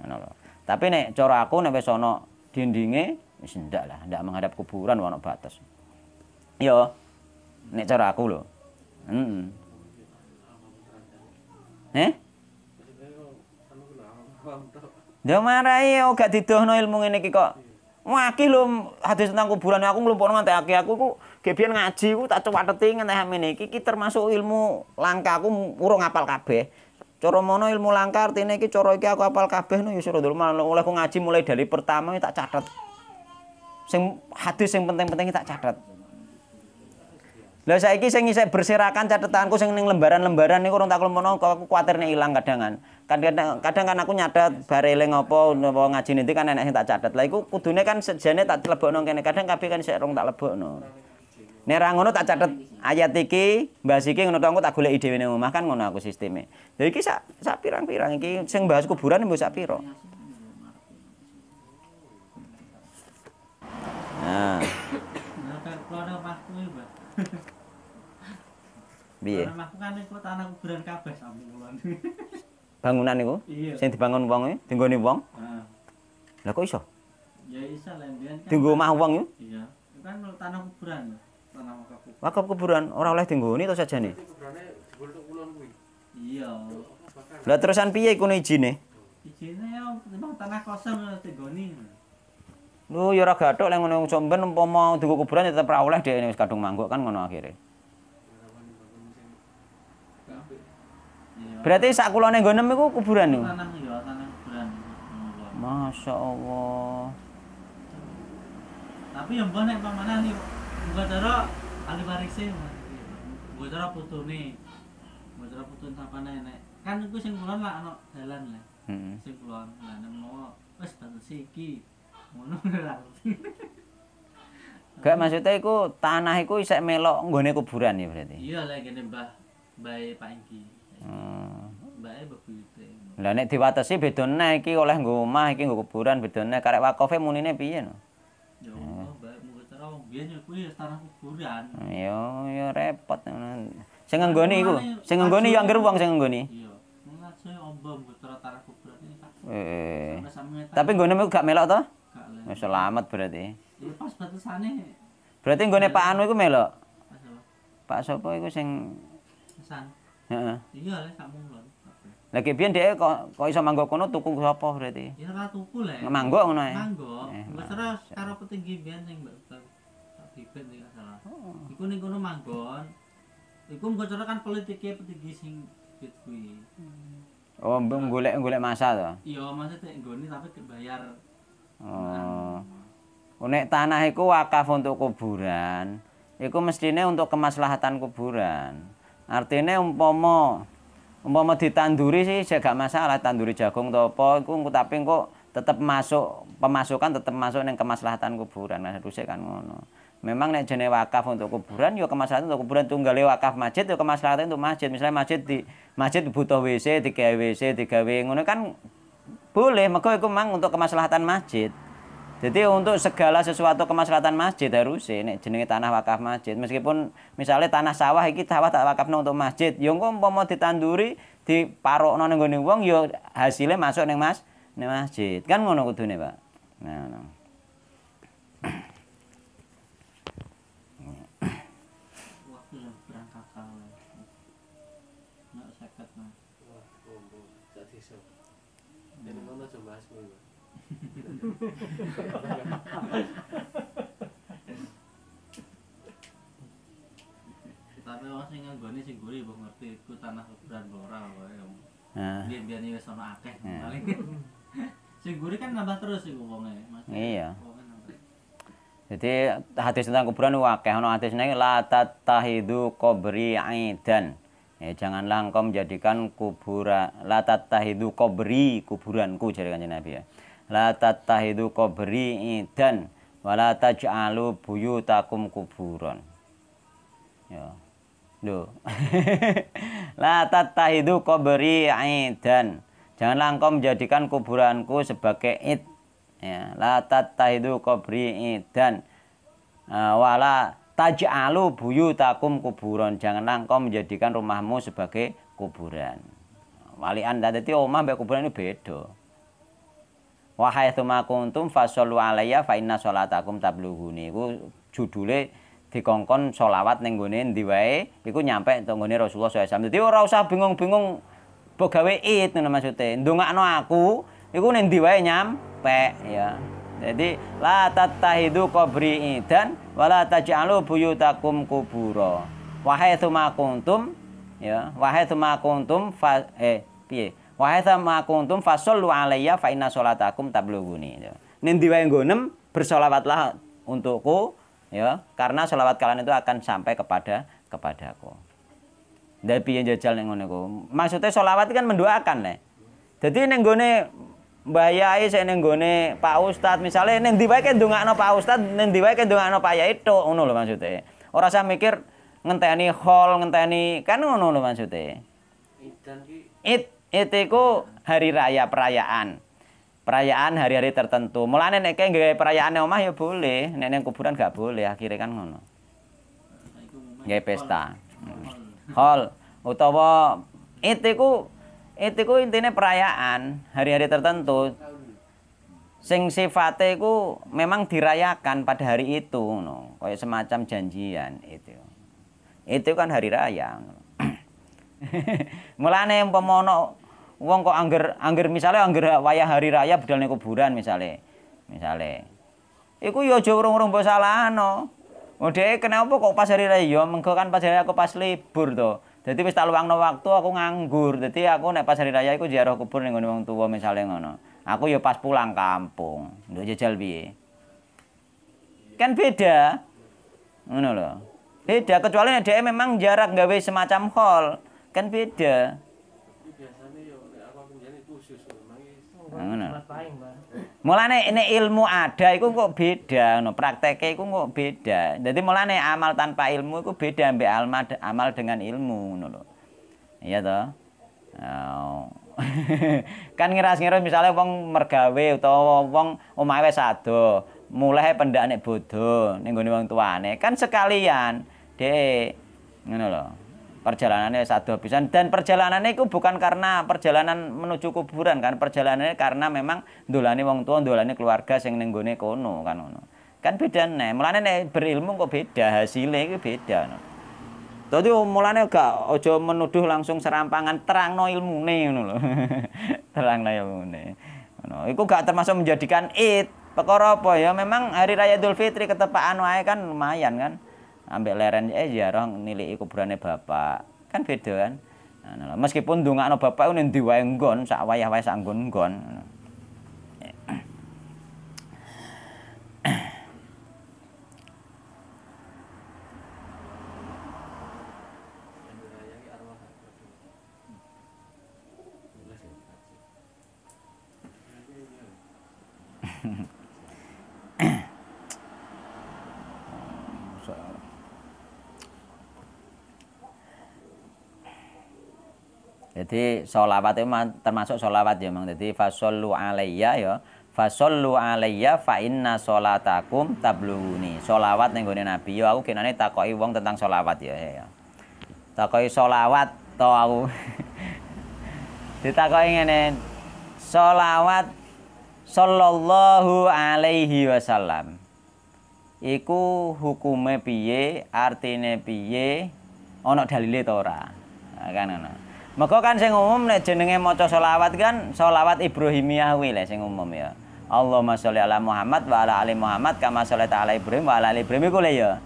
loh tapi nek cara aku nek ono dindinge wis ndak lah ndak menghadap kuburan ono batas yo ya, nek cara aku loh mm -mm. Eh? Dia ya, gak didohno ilmu ini kok. Wakih lho hadis tentang kuburan aku belum nganti akeh aku ku gebian ngaji ku tak cewateti nganti amene iki iki termasuk ilmu langka aku urung apal kabeh. Cara mono ilmu langka artine iki cara iki aku apal kabeh no ya dulu oleh aku ngaji mulai dari pertama ya tak catet. Sing hadis sing penting-penting ya tak catet. Lah saiki sing isih berserakan catetanku sing ning lembaran-lembaran niku urung tak klumpukno aku kuwatir nek ilang kadangan. Kan kadang kadang kan aku nyadat bareling opo nopo ngaji nanti kan enak sing tak catet lah iku kudune kan sejane tak lebokno kene kadang kabeh kan sik rong tak lebokno nek ra ngono tak catet ayat iki bahas iki ngono aku tak goleki ide ning omah kan ngono aku sisteme lha iki sak sak pirang-pirang iki sing bahas kuburan mbok sak pira nah Biye. Nah, Omahku kan iku tanah kuburan kabeh sampun bangunan niku iya. sing dibangun wong iki e, dinggone wong ha ah. lah kok iso ya iso lembian dinggo mah wong iki iya kan tanah kuburan tanah makam kuburan makam kuburan ora oleh dinggone to sajane kuburane jebul tok kulon kuwi iya lah terusan piye iku ne ijine ijine ya memang tanah kosong dinggone lho ya ora gathok lek ngono sok ben umpama dinggo kuburan ya tetep ora oleh dhek wis kadung mangguk kan ngono akhirnya Berarti sak kula ning nggonem iku kuburan niku. Tanah ya, tanah kuburan. Masya Allah. Tapi yang bonek nek nih? iki buka cara ahli warise. Buka cara nih, Buka cara putu sapane nenek. kan aku sing pulang hmm. lah ana jalan lah. Heeh. Sing kulon lah nemu wis batas iki. Ngono lah. Gak maksudnya itu tanah itu isek melok nggone kuburan ya berarti. Iya lah gene Mbah Mbah e Pak E ya, lah nek diwatesi bedone iki oleh nggo omah iki nggo kuburan bedone karek wakofe munine piye no? Ya Allah, bae mung cara wong biyen ya kuwi ya tanah kuburan. Ya iya, ya repot ngono. Sing nggone iku, sing nggone ya anggere wong sing nggone. Iya. Ngaji ombo mung cara tanah kuburan iki. Eh. Tapi nggone gak melok to? Gak melok. Selamat berarti. Ya pas batasane. Berarti nggone Pak Anu iku melok. Pak sapa iku sing San. Iya lek sak mung lho. Lah kepian dhek kok kok iso manggo kono tuku sapa berarti? Ya ora tuku lek. Manggo ngono ae. Manggo. Wis terus karo petinggi biyen sing Mbak Bibit nek salah. Oh. Iku ning kono manggon. Iku mung kan politike petinggi sing Bibit kuwi. Hmm. Oh, mbung golek-golek masa to? Iya, masa tek nggone tapi dibayar. Oh. oh. Nek tanah iku wakaf untuk kuburan, iku mestine untuk kemaslahatan kuburan. Artinya umpomo, umpomo ditanduri sih jaga masalah tanduri jagung atau apa tapi kok tetap masuk pemasukan tetap masuk yang kemaslahatan kuburan nah harusnya kan ngono memang nek jenis wakaf untuk kuburan yo ya kemaslahatan untuk kuburan tunggale wakaf masjid yo ya kemaslahatan untuk masjid misalnya masjid di masjid butuh WC tiga WC tiga wc ngono kan boleh maka itu memang untuk kemaslahatan masjid jadi untuk segala sesuatu kemaslahatan masjid harus ini jenenge tanah wakaf masjid. Meskipun misalnya tanah sawah iki sawah tak wakafno untuk masjid, yo ya engko umpama ditanduri di parok gone wong yo ya hasilnya masuk neng mas ning masjid. Kan ngono kudune, Pak. Nah, nah. Tapi wong sing nganggone sing guri mbok ngerti iku tanah kuburan ora wae. Heeh. Ah. Biyen biyen wis ana akeh ah. paling. Sing guri kan nambah terus iku wonge. Iya. Jadi hadis tentang kuburan wakeh ono hadis nang la tatahidu qabri aidan. Ya, janganlah engkau menjadikan kuburan la tatahidu qabri kuburanku jare kanjeng Nabi ya la tattahidu qabri idan wala taj'alu buyutakum kuburan. ya Loh. la tattahidu qabri idan janganlah engkau menjadikan kuburanku sebagai id ya la tattahidu qabri idan uh, eh, wala taj'alu buyutakum kuburan, janganlah engkau menjadikan rumahmu sebagai kuburan walian dadi omah mbek kuburan itu beda wa haitsuma kuntum fasallu alayya fa inna salatakum tablughuni iku judule dikongkon solawat ning gone ndi wae iku nyampe entuk gone Rasulullah SAW dadi ora usah bingung-bingung gawe id ngono maksude ndongakno aku iku ning ndi wae nyampe ya jadi la tatahidu qabri dan wala taj'alu buyutakum kubura wahai tsuma kuntum ya wahai tsuma kuntum fa eh piye Wahai hadza ma kuntum fasallu alayya fa inna salatakum tablughuni gitu. Ya. Ning diwae nggonem bersolawatlah untukku ya karena solawat kalian itu akan sampai kepada kepadaku. Ndak piye jajal ning ngene Maksudnya Maksude solawat kan mendoakan le. Jadi ning gone Mbah Yai sing ning gone Pak Ustad misalnya ning ndi wae ndongakno Pak Ustad, ning ndi wae ndongakno Pak Yai tok ngono lho maksude. Ora usah mikir ngenteni hall, ngenteni kan ngono lho maksude. It itu ku hari raya perayaan. Perayaan hari-hari tertentu. Mulane nenek kene perayaan omah ya boleh, Nenek kuburan gak boleh, akhirnya kan ngono. Nggawe pesta. Hmm. Hall utawa itu ku itu ku intinya perayaan hari-hari tertentu sing sifatnya ku memang dirayakan pada hari itu no. kayak semacam janjian itu itu kan hari raya mulane yang pemono wong kok angger angger misalnya angger wayah hari raya budalne kuburan misalnya. Misalnya. Iku yo ya aja urung-urung mbok salahno. Modhe oh, kenapa kok pas hari raya? Yo ya, mengko kan pas hari raya aku pas libur to. Jadi wis tak luangno waktu aku nganggur. jadi aku nek pas hari raya iku ziarah kubur ning ngene wong tuwa misale ngono. Aku yo ya pas pulang kampung. Nduk jajal piye? Kan beda. Ngono lho. Beda kecuali nek memang jarak gawe semacam hall. Kan beda. Ngono. Mulane ini ilmu ada iku kok beda ngono, prakteke iku kok beda. Jadi mulane amal tanpa ilmu iku beda mbek amal dengan ilmu ngono lho. Iya toh? kan ngiras-ngiras misalnya wong mergawe utawa wong omahe wis ado, mulai pendak nek bodho ning gone wong tuane. Kan sekalian dhek ngono lho perjalanannya satu habisan dan perjalanannya itu bukan karena perjalanan menuju kuburan kan perjalanannya karena memang dolani wong tua dolani keluarga sing nenggone kono kan ono kan beda nih mulane nih berilmu kok beda hasilnya itu beda no. Tadi mulane gak ojo menuduh langsung serampangan terang no ilmu nih no terang no ilmu nih no. Iku gak termasuk menjadikan it pekoro apa ya memang hari raya Idul Fitri ketepaan wae kan lumayan kan ambek leren eh iya, nilai niliki berani bapak kan beda kan nah, nah meskipun ndongakno bapak ku diwa enggon nggon sak wayah-wayah sak Mm-hmm. Jadi sholawat itu termasuk sholawat ya mang. Jadi fasolu alayya ya. fasolu alayya fa inna sholatakum tabluni. Sholawat ning gue Nabi ya aku kenane takoi wong tentang sholawat ya ya. ya. takoi sholawat to aku. ditakoi ngene. Sholawat sallallahu alaihi wasallam. Iku hukume piye, artine piye, ana dalile ta ora? Nah, kan maka kan sing umum nek jenenge maca selawat kan selawat Ibrahimiyah kuwi lek sing umum ya. Allahumma sholli ala Muhammad wa ala ali Muhammad kama sholaita ala Ibrahim wa ala ali Ibrahim iku ya.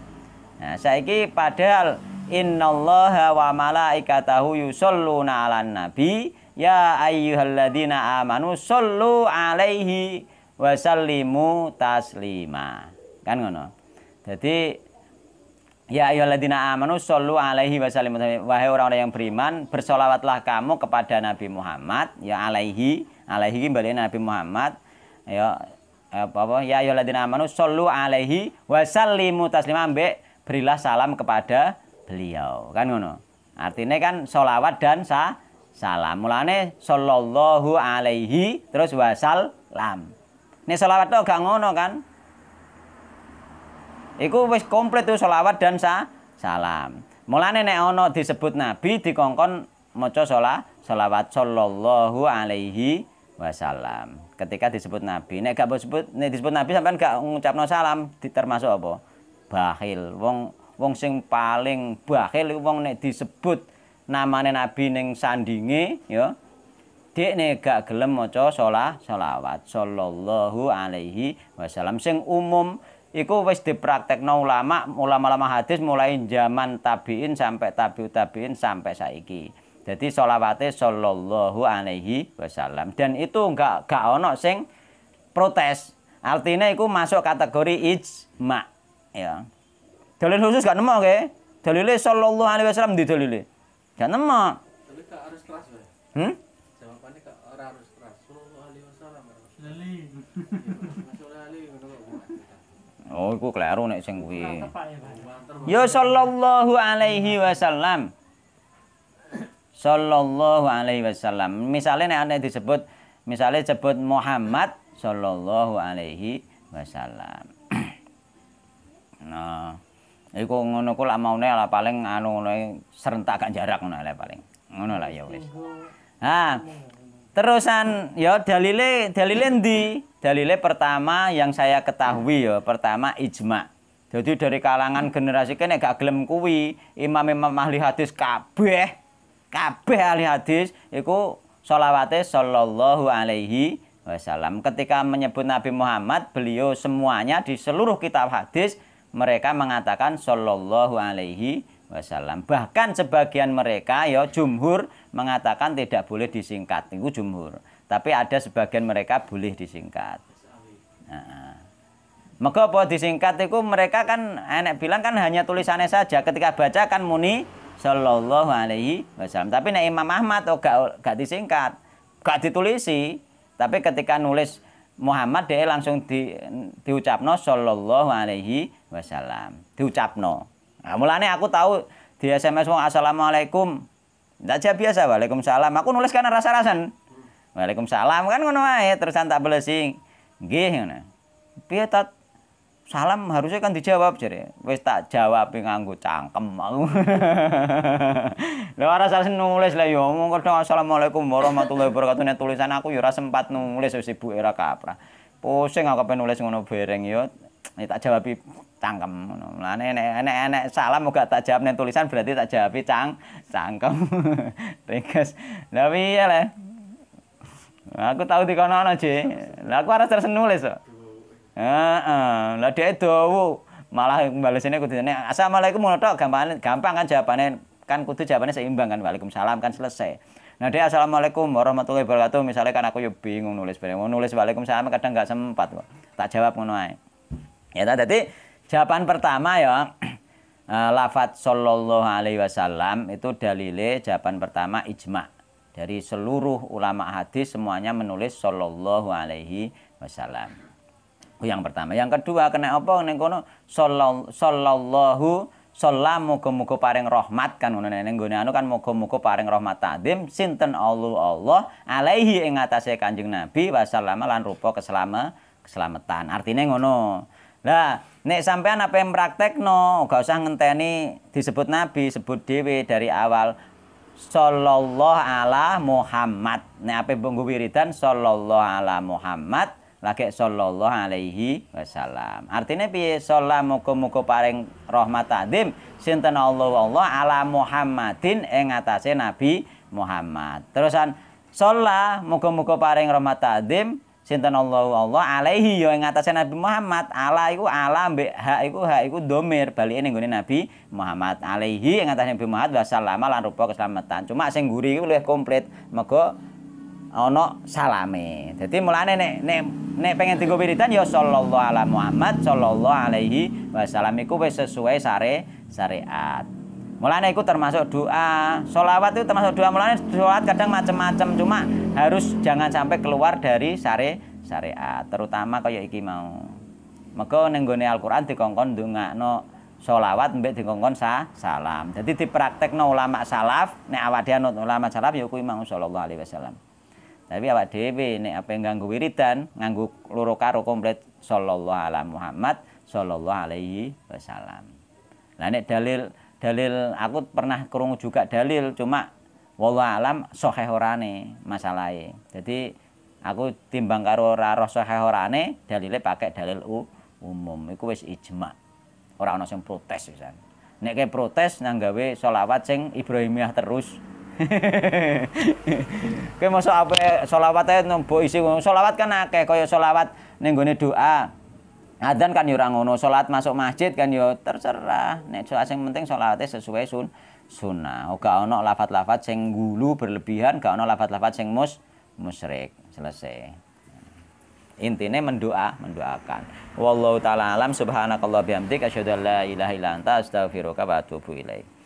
Nah, saiki padahal innallaha wa malaikatahu yusholluna 'alan nabi ya ayyuhalladzina amanu shollu 'alaihi wa sallimu taslima. Kan ngono. Jadi Ya ayyuhalladzina amanu sallu alaihi wa sallimu wahai orang-orang yang beriman bersolawatlah kamu kepada Nabi Muhammad ya alaihi alaihi kembali Nabi Muhammad ya apa apa ya ayyuhalladzina amanu sallu alaihi wa sallimu taslima ambek berilah salam kepada beliau kan ngono artinya kan solawat dan sa salam mulane sallallahu alaihi terus wasallam ini solawat tuh gak ngono kan Iku wis komplit tuh sholawat dan sa salam. Mulane nek ono disebut Nabi dikongkon maca sholat sholawat sallallahu alaihi wasallam. Ketika disebut Nabi, nek gak disebut nek disebut Nabi sampean gak ngucapno salam termasuk apa? Bakhil. Wong wong sing paling bakhil wong nek disebut namane Nabi ning sandinge ya dekne gak gelem maca sholat sholawat sallallahu alaihi wasallam sing umum iku wis dipraktekno ulama, ulama-ulama hadis mulai zaman tabi'in sampai tabi'ut tabi'in sampai saiki. Jadi sholawate sallallahu alaihi wasallam dan itu enggak enggak ono sing protes. Artinya itu masuk kategori ijma ya. Dalil khusus gak nemu oke. dalilnya sallallahu alaihi wasallam di dalilnya, Gak nemu. Tapi gak harus keras, Hmm? Jawabannya gak harus keras. Sallallahu alaihi wasallam. Dalil. Iya. Oh, iku kleru nek sing kuwi. Ya, ya sallallahu alaihi wasallam. Sallallahu alaihi wasallam. Misalnya nek ana disebut misalnya sebut Muhammad sallallahu alaihi wasallam. nah, iku ngono ku lak maune lah paling anu ngono serentak gak jarak ngono lah paling. Ngono lah ya wis. Nah, terusan ya dalile dalile ndi? Dalile pertama yang saya ketahui ya pertama ijma jadi dari kalangan generasi kene gak gelem kuwi imam-imam ahli hadis kabeh kabeh ahli hadis iku sholawate sallallahu alaihi wasallam ketika menyebut Nabi Muhammad beliau semuanya di seluruh kitab hadis mereka mengatakan sallallahu alaihi wasallam bahkan sebagian mereka ya jumhur mengatakan tidak boleh disingkat itu jumhur tapi ada sebagian mereka boleh disingkat. Nah, maka apa disingkat itu mereka kan enak bilang kan hanya tulisannya saja ketika baca kan muni sallallahu Alaihi Wasallam. Tapi nek Imam Ahmad oh gak, gak disingkat, gak ditulisi. Tapi ketika nulis Muhammad dia langsung di, diucapno sallallahu Alaihi Wasallam. Diucapno. Nah, mulane aku tahu di SMS wong Assalamualaikum. Tidak biasa, Waalaikumsalam. Aku nulis karena rasa-rasan. Waalaikumsalam kan ngono ae terusan tak belesi. Nggih ngono. Piye tat salam harusnya kan dijawab jare. Wis tak jawab nganggo cangkem aku. Lah ora salah nulis lah ya omong kadang asalamualaikum warahmatullahi wabarakatuh nek tulisan aku ya ora sempat nulis wis ibu era kaprah. Pusing aku pengen nulis ngono bereng ya. Nek tak jawab cangkem ngono. Lah nek nek nek salam moga tak jawab nek tulisan berarti tak jawab cang cangkem. Tegas. Lah piye lah. Aku tahu di kono Ji. Lah aku ora terus nulis kok. Heeh, lah dhek dowo Malah balesine kudu nek asalamualaikum ngono tok gampang gampang kan jawabane kan kudu jawabannya seimbang kan Waalaikumsalam kan selesai. Nah dia assalamualaikum warahmatullahi wabarakatuh misalnya kan aku yo bingung nulis bareng nulis waalaikumsalam kadang nggak sempat kok tak jawab ngono ae. Ya tadi dadi jawaban pertama ya eh, lafat sallallahu alaihi wasallam itu dalile jawaban pertama ijma dari seluruh ulama hadis semuanya menulis sallallahu alaihi wasallam. Oh, yang pertama, yang kedua kena apa ning kono sallallahu Sholat muga-muga paring rahmat kan ngono ning nggone anu kan muga-muga paring rahmat tadim sinten Allah Allah alaihi ing atase Kanjeng Nabi wasallam lan rupa keselama keselamatan. Artinya ngono. Lah, nek sampean apa yang no gak usah ngenteni disebut nabi, sebut dewi dari awal sallallahu ala Muhammad. Nek ape mbok wiridan sallallahu ala Muhammad lagi sallallahu alaihi wasallam. Artinya piye sholat muga-muga paring rahmat ta'zim sinten Allah Allah ala Muhammadin ing atase Nabi Muhammad. Terusan sholat muga-muga paring rahmat adim sinten Allahu Allah alaihi ya ing atase Nabi Muhammad ala iku ala mbek ha iku ha iku ning Nabi Muhammad alaihi ing atase Nabi Muhammad wasallam lan rupa keselamatan cuma sing nguri iku luwih komplit mega ana salame dadi mulane nek nek nek pengen dienggo wiridan ya sallallahu ala Muhammad sallallahu alaihi wasallam iku wis sesuai sare syariat Mulanya itu termasuk doa, solawat itu termasuk doa. Mulanya solawat kadang macam-macam, cuma harus jangan sampai keluar dari syari syariat, terutama kayak iki mau. Maka nenggone Al-Qur'an dikongkon no solawat di dikongkon sa salam. Jadi no ulama salaf, nek awak no ulama salaf Yuk ya kuwi mau sallallahu alaihi wasallam. Tapi awak dhewe nek apa yang ganggu wiridan, nganggu loro karo komplit sallallahu alaihi Muhammad sallallahu alaihi wasallam. Lah nek dalil dalil aku pernah kerungu juga dalil cuma wala alam soheh orane jadi aku timbang karo ora roh soheh orane dalilnya pakai dalil u, umum itu wis ijma orang-orang yang protes pisan nek ke protes nanggawe sholawat seng sing Ibrahimiyah terus Kowe mosok apa selawat ae isi selawat kan akeh koyo selawat ning gone doa Adzan kan yo ngono, salat masuk masjid kan yo terserah. Nek yang penting salate sesuai sun sunnah. Ora oh, ono lafat-lafat sing gulu berlebihan, gak ono lafat-lafat sing mus musrik Selesai. intinya mendoa mendoakan wallahu taala alam subhanakallah bihamdik asyhadu an la ilaha illa anta astaghfiruka wa atubu ilaik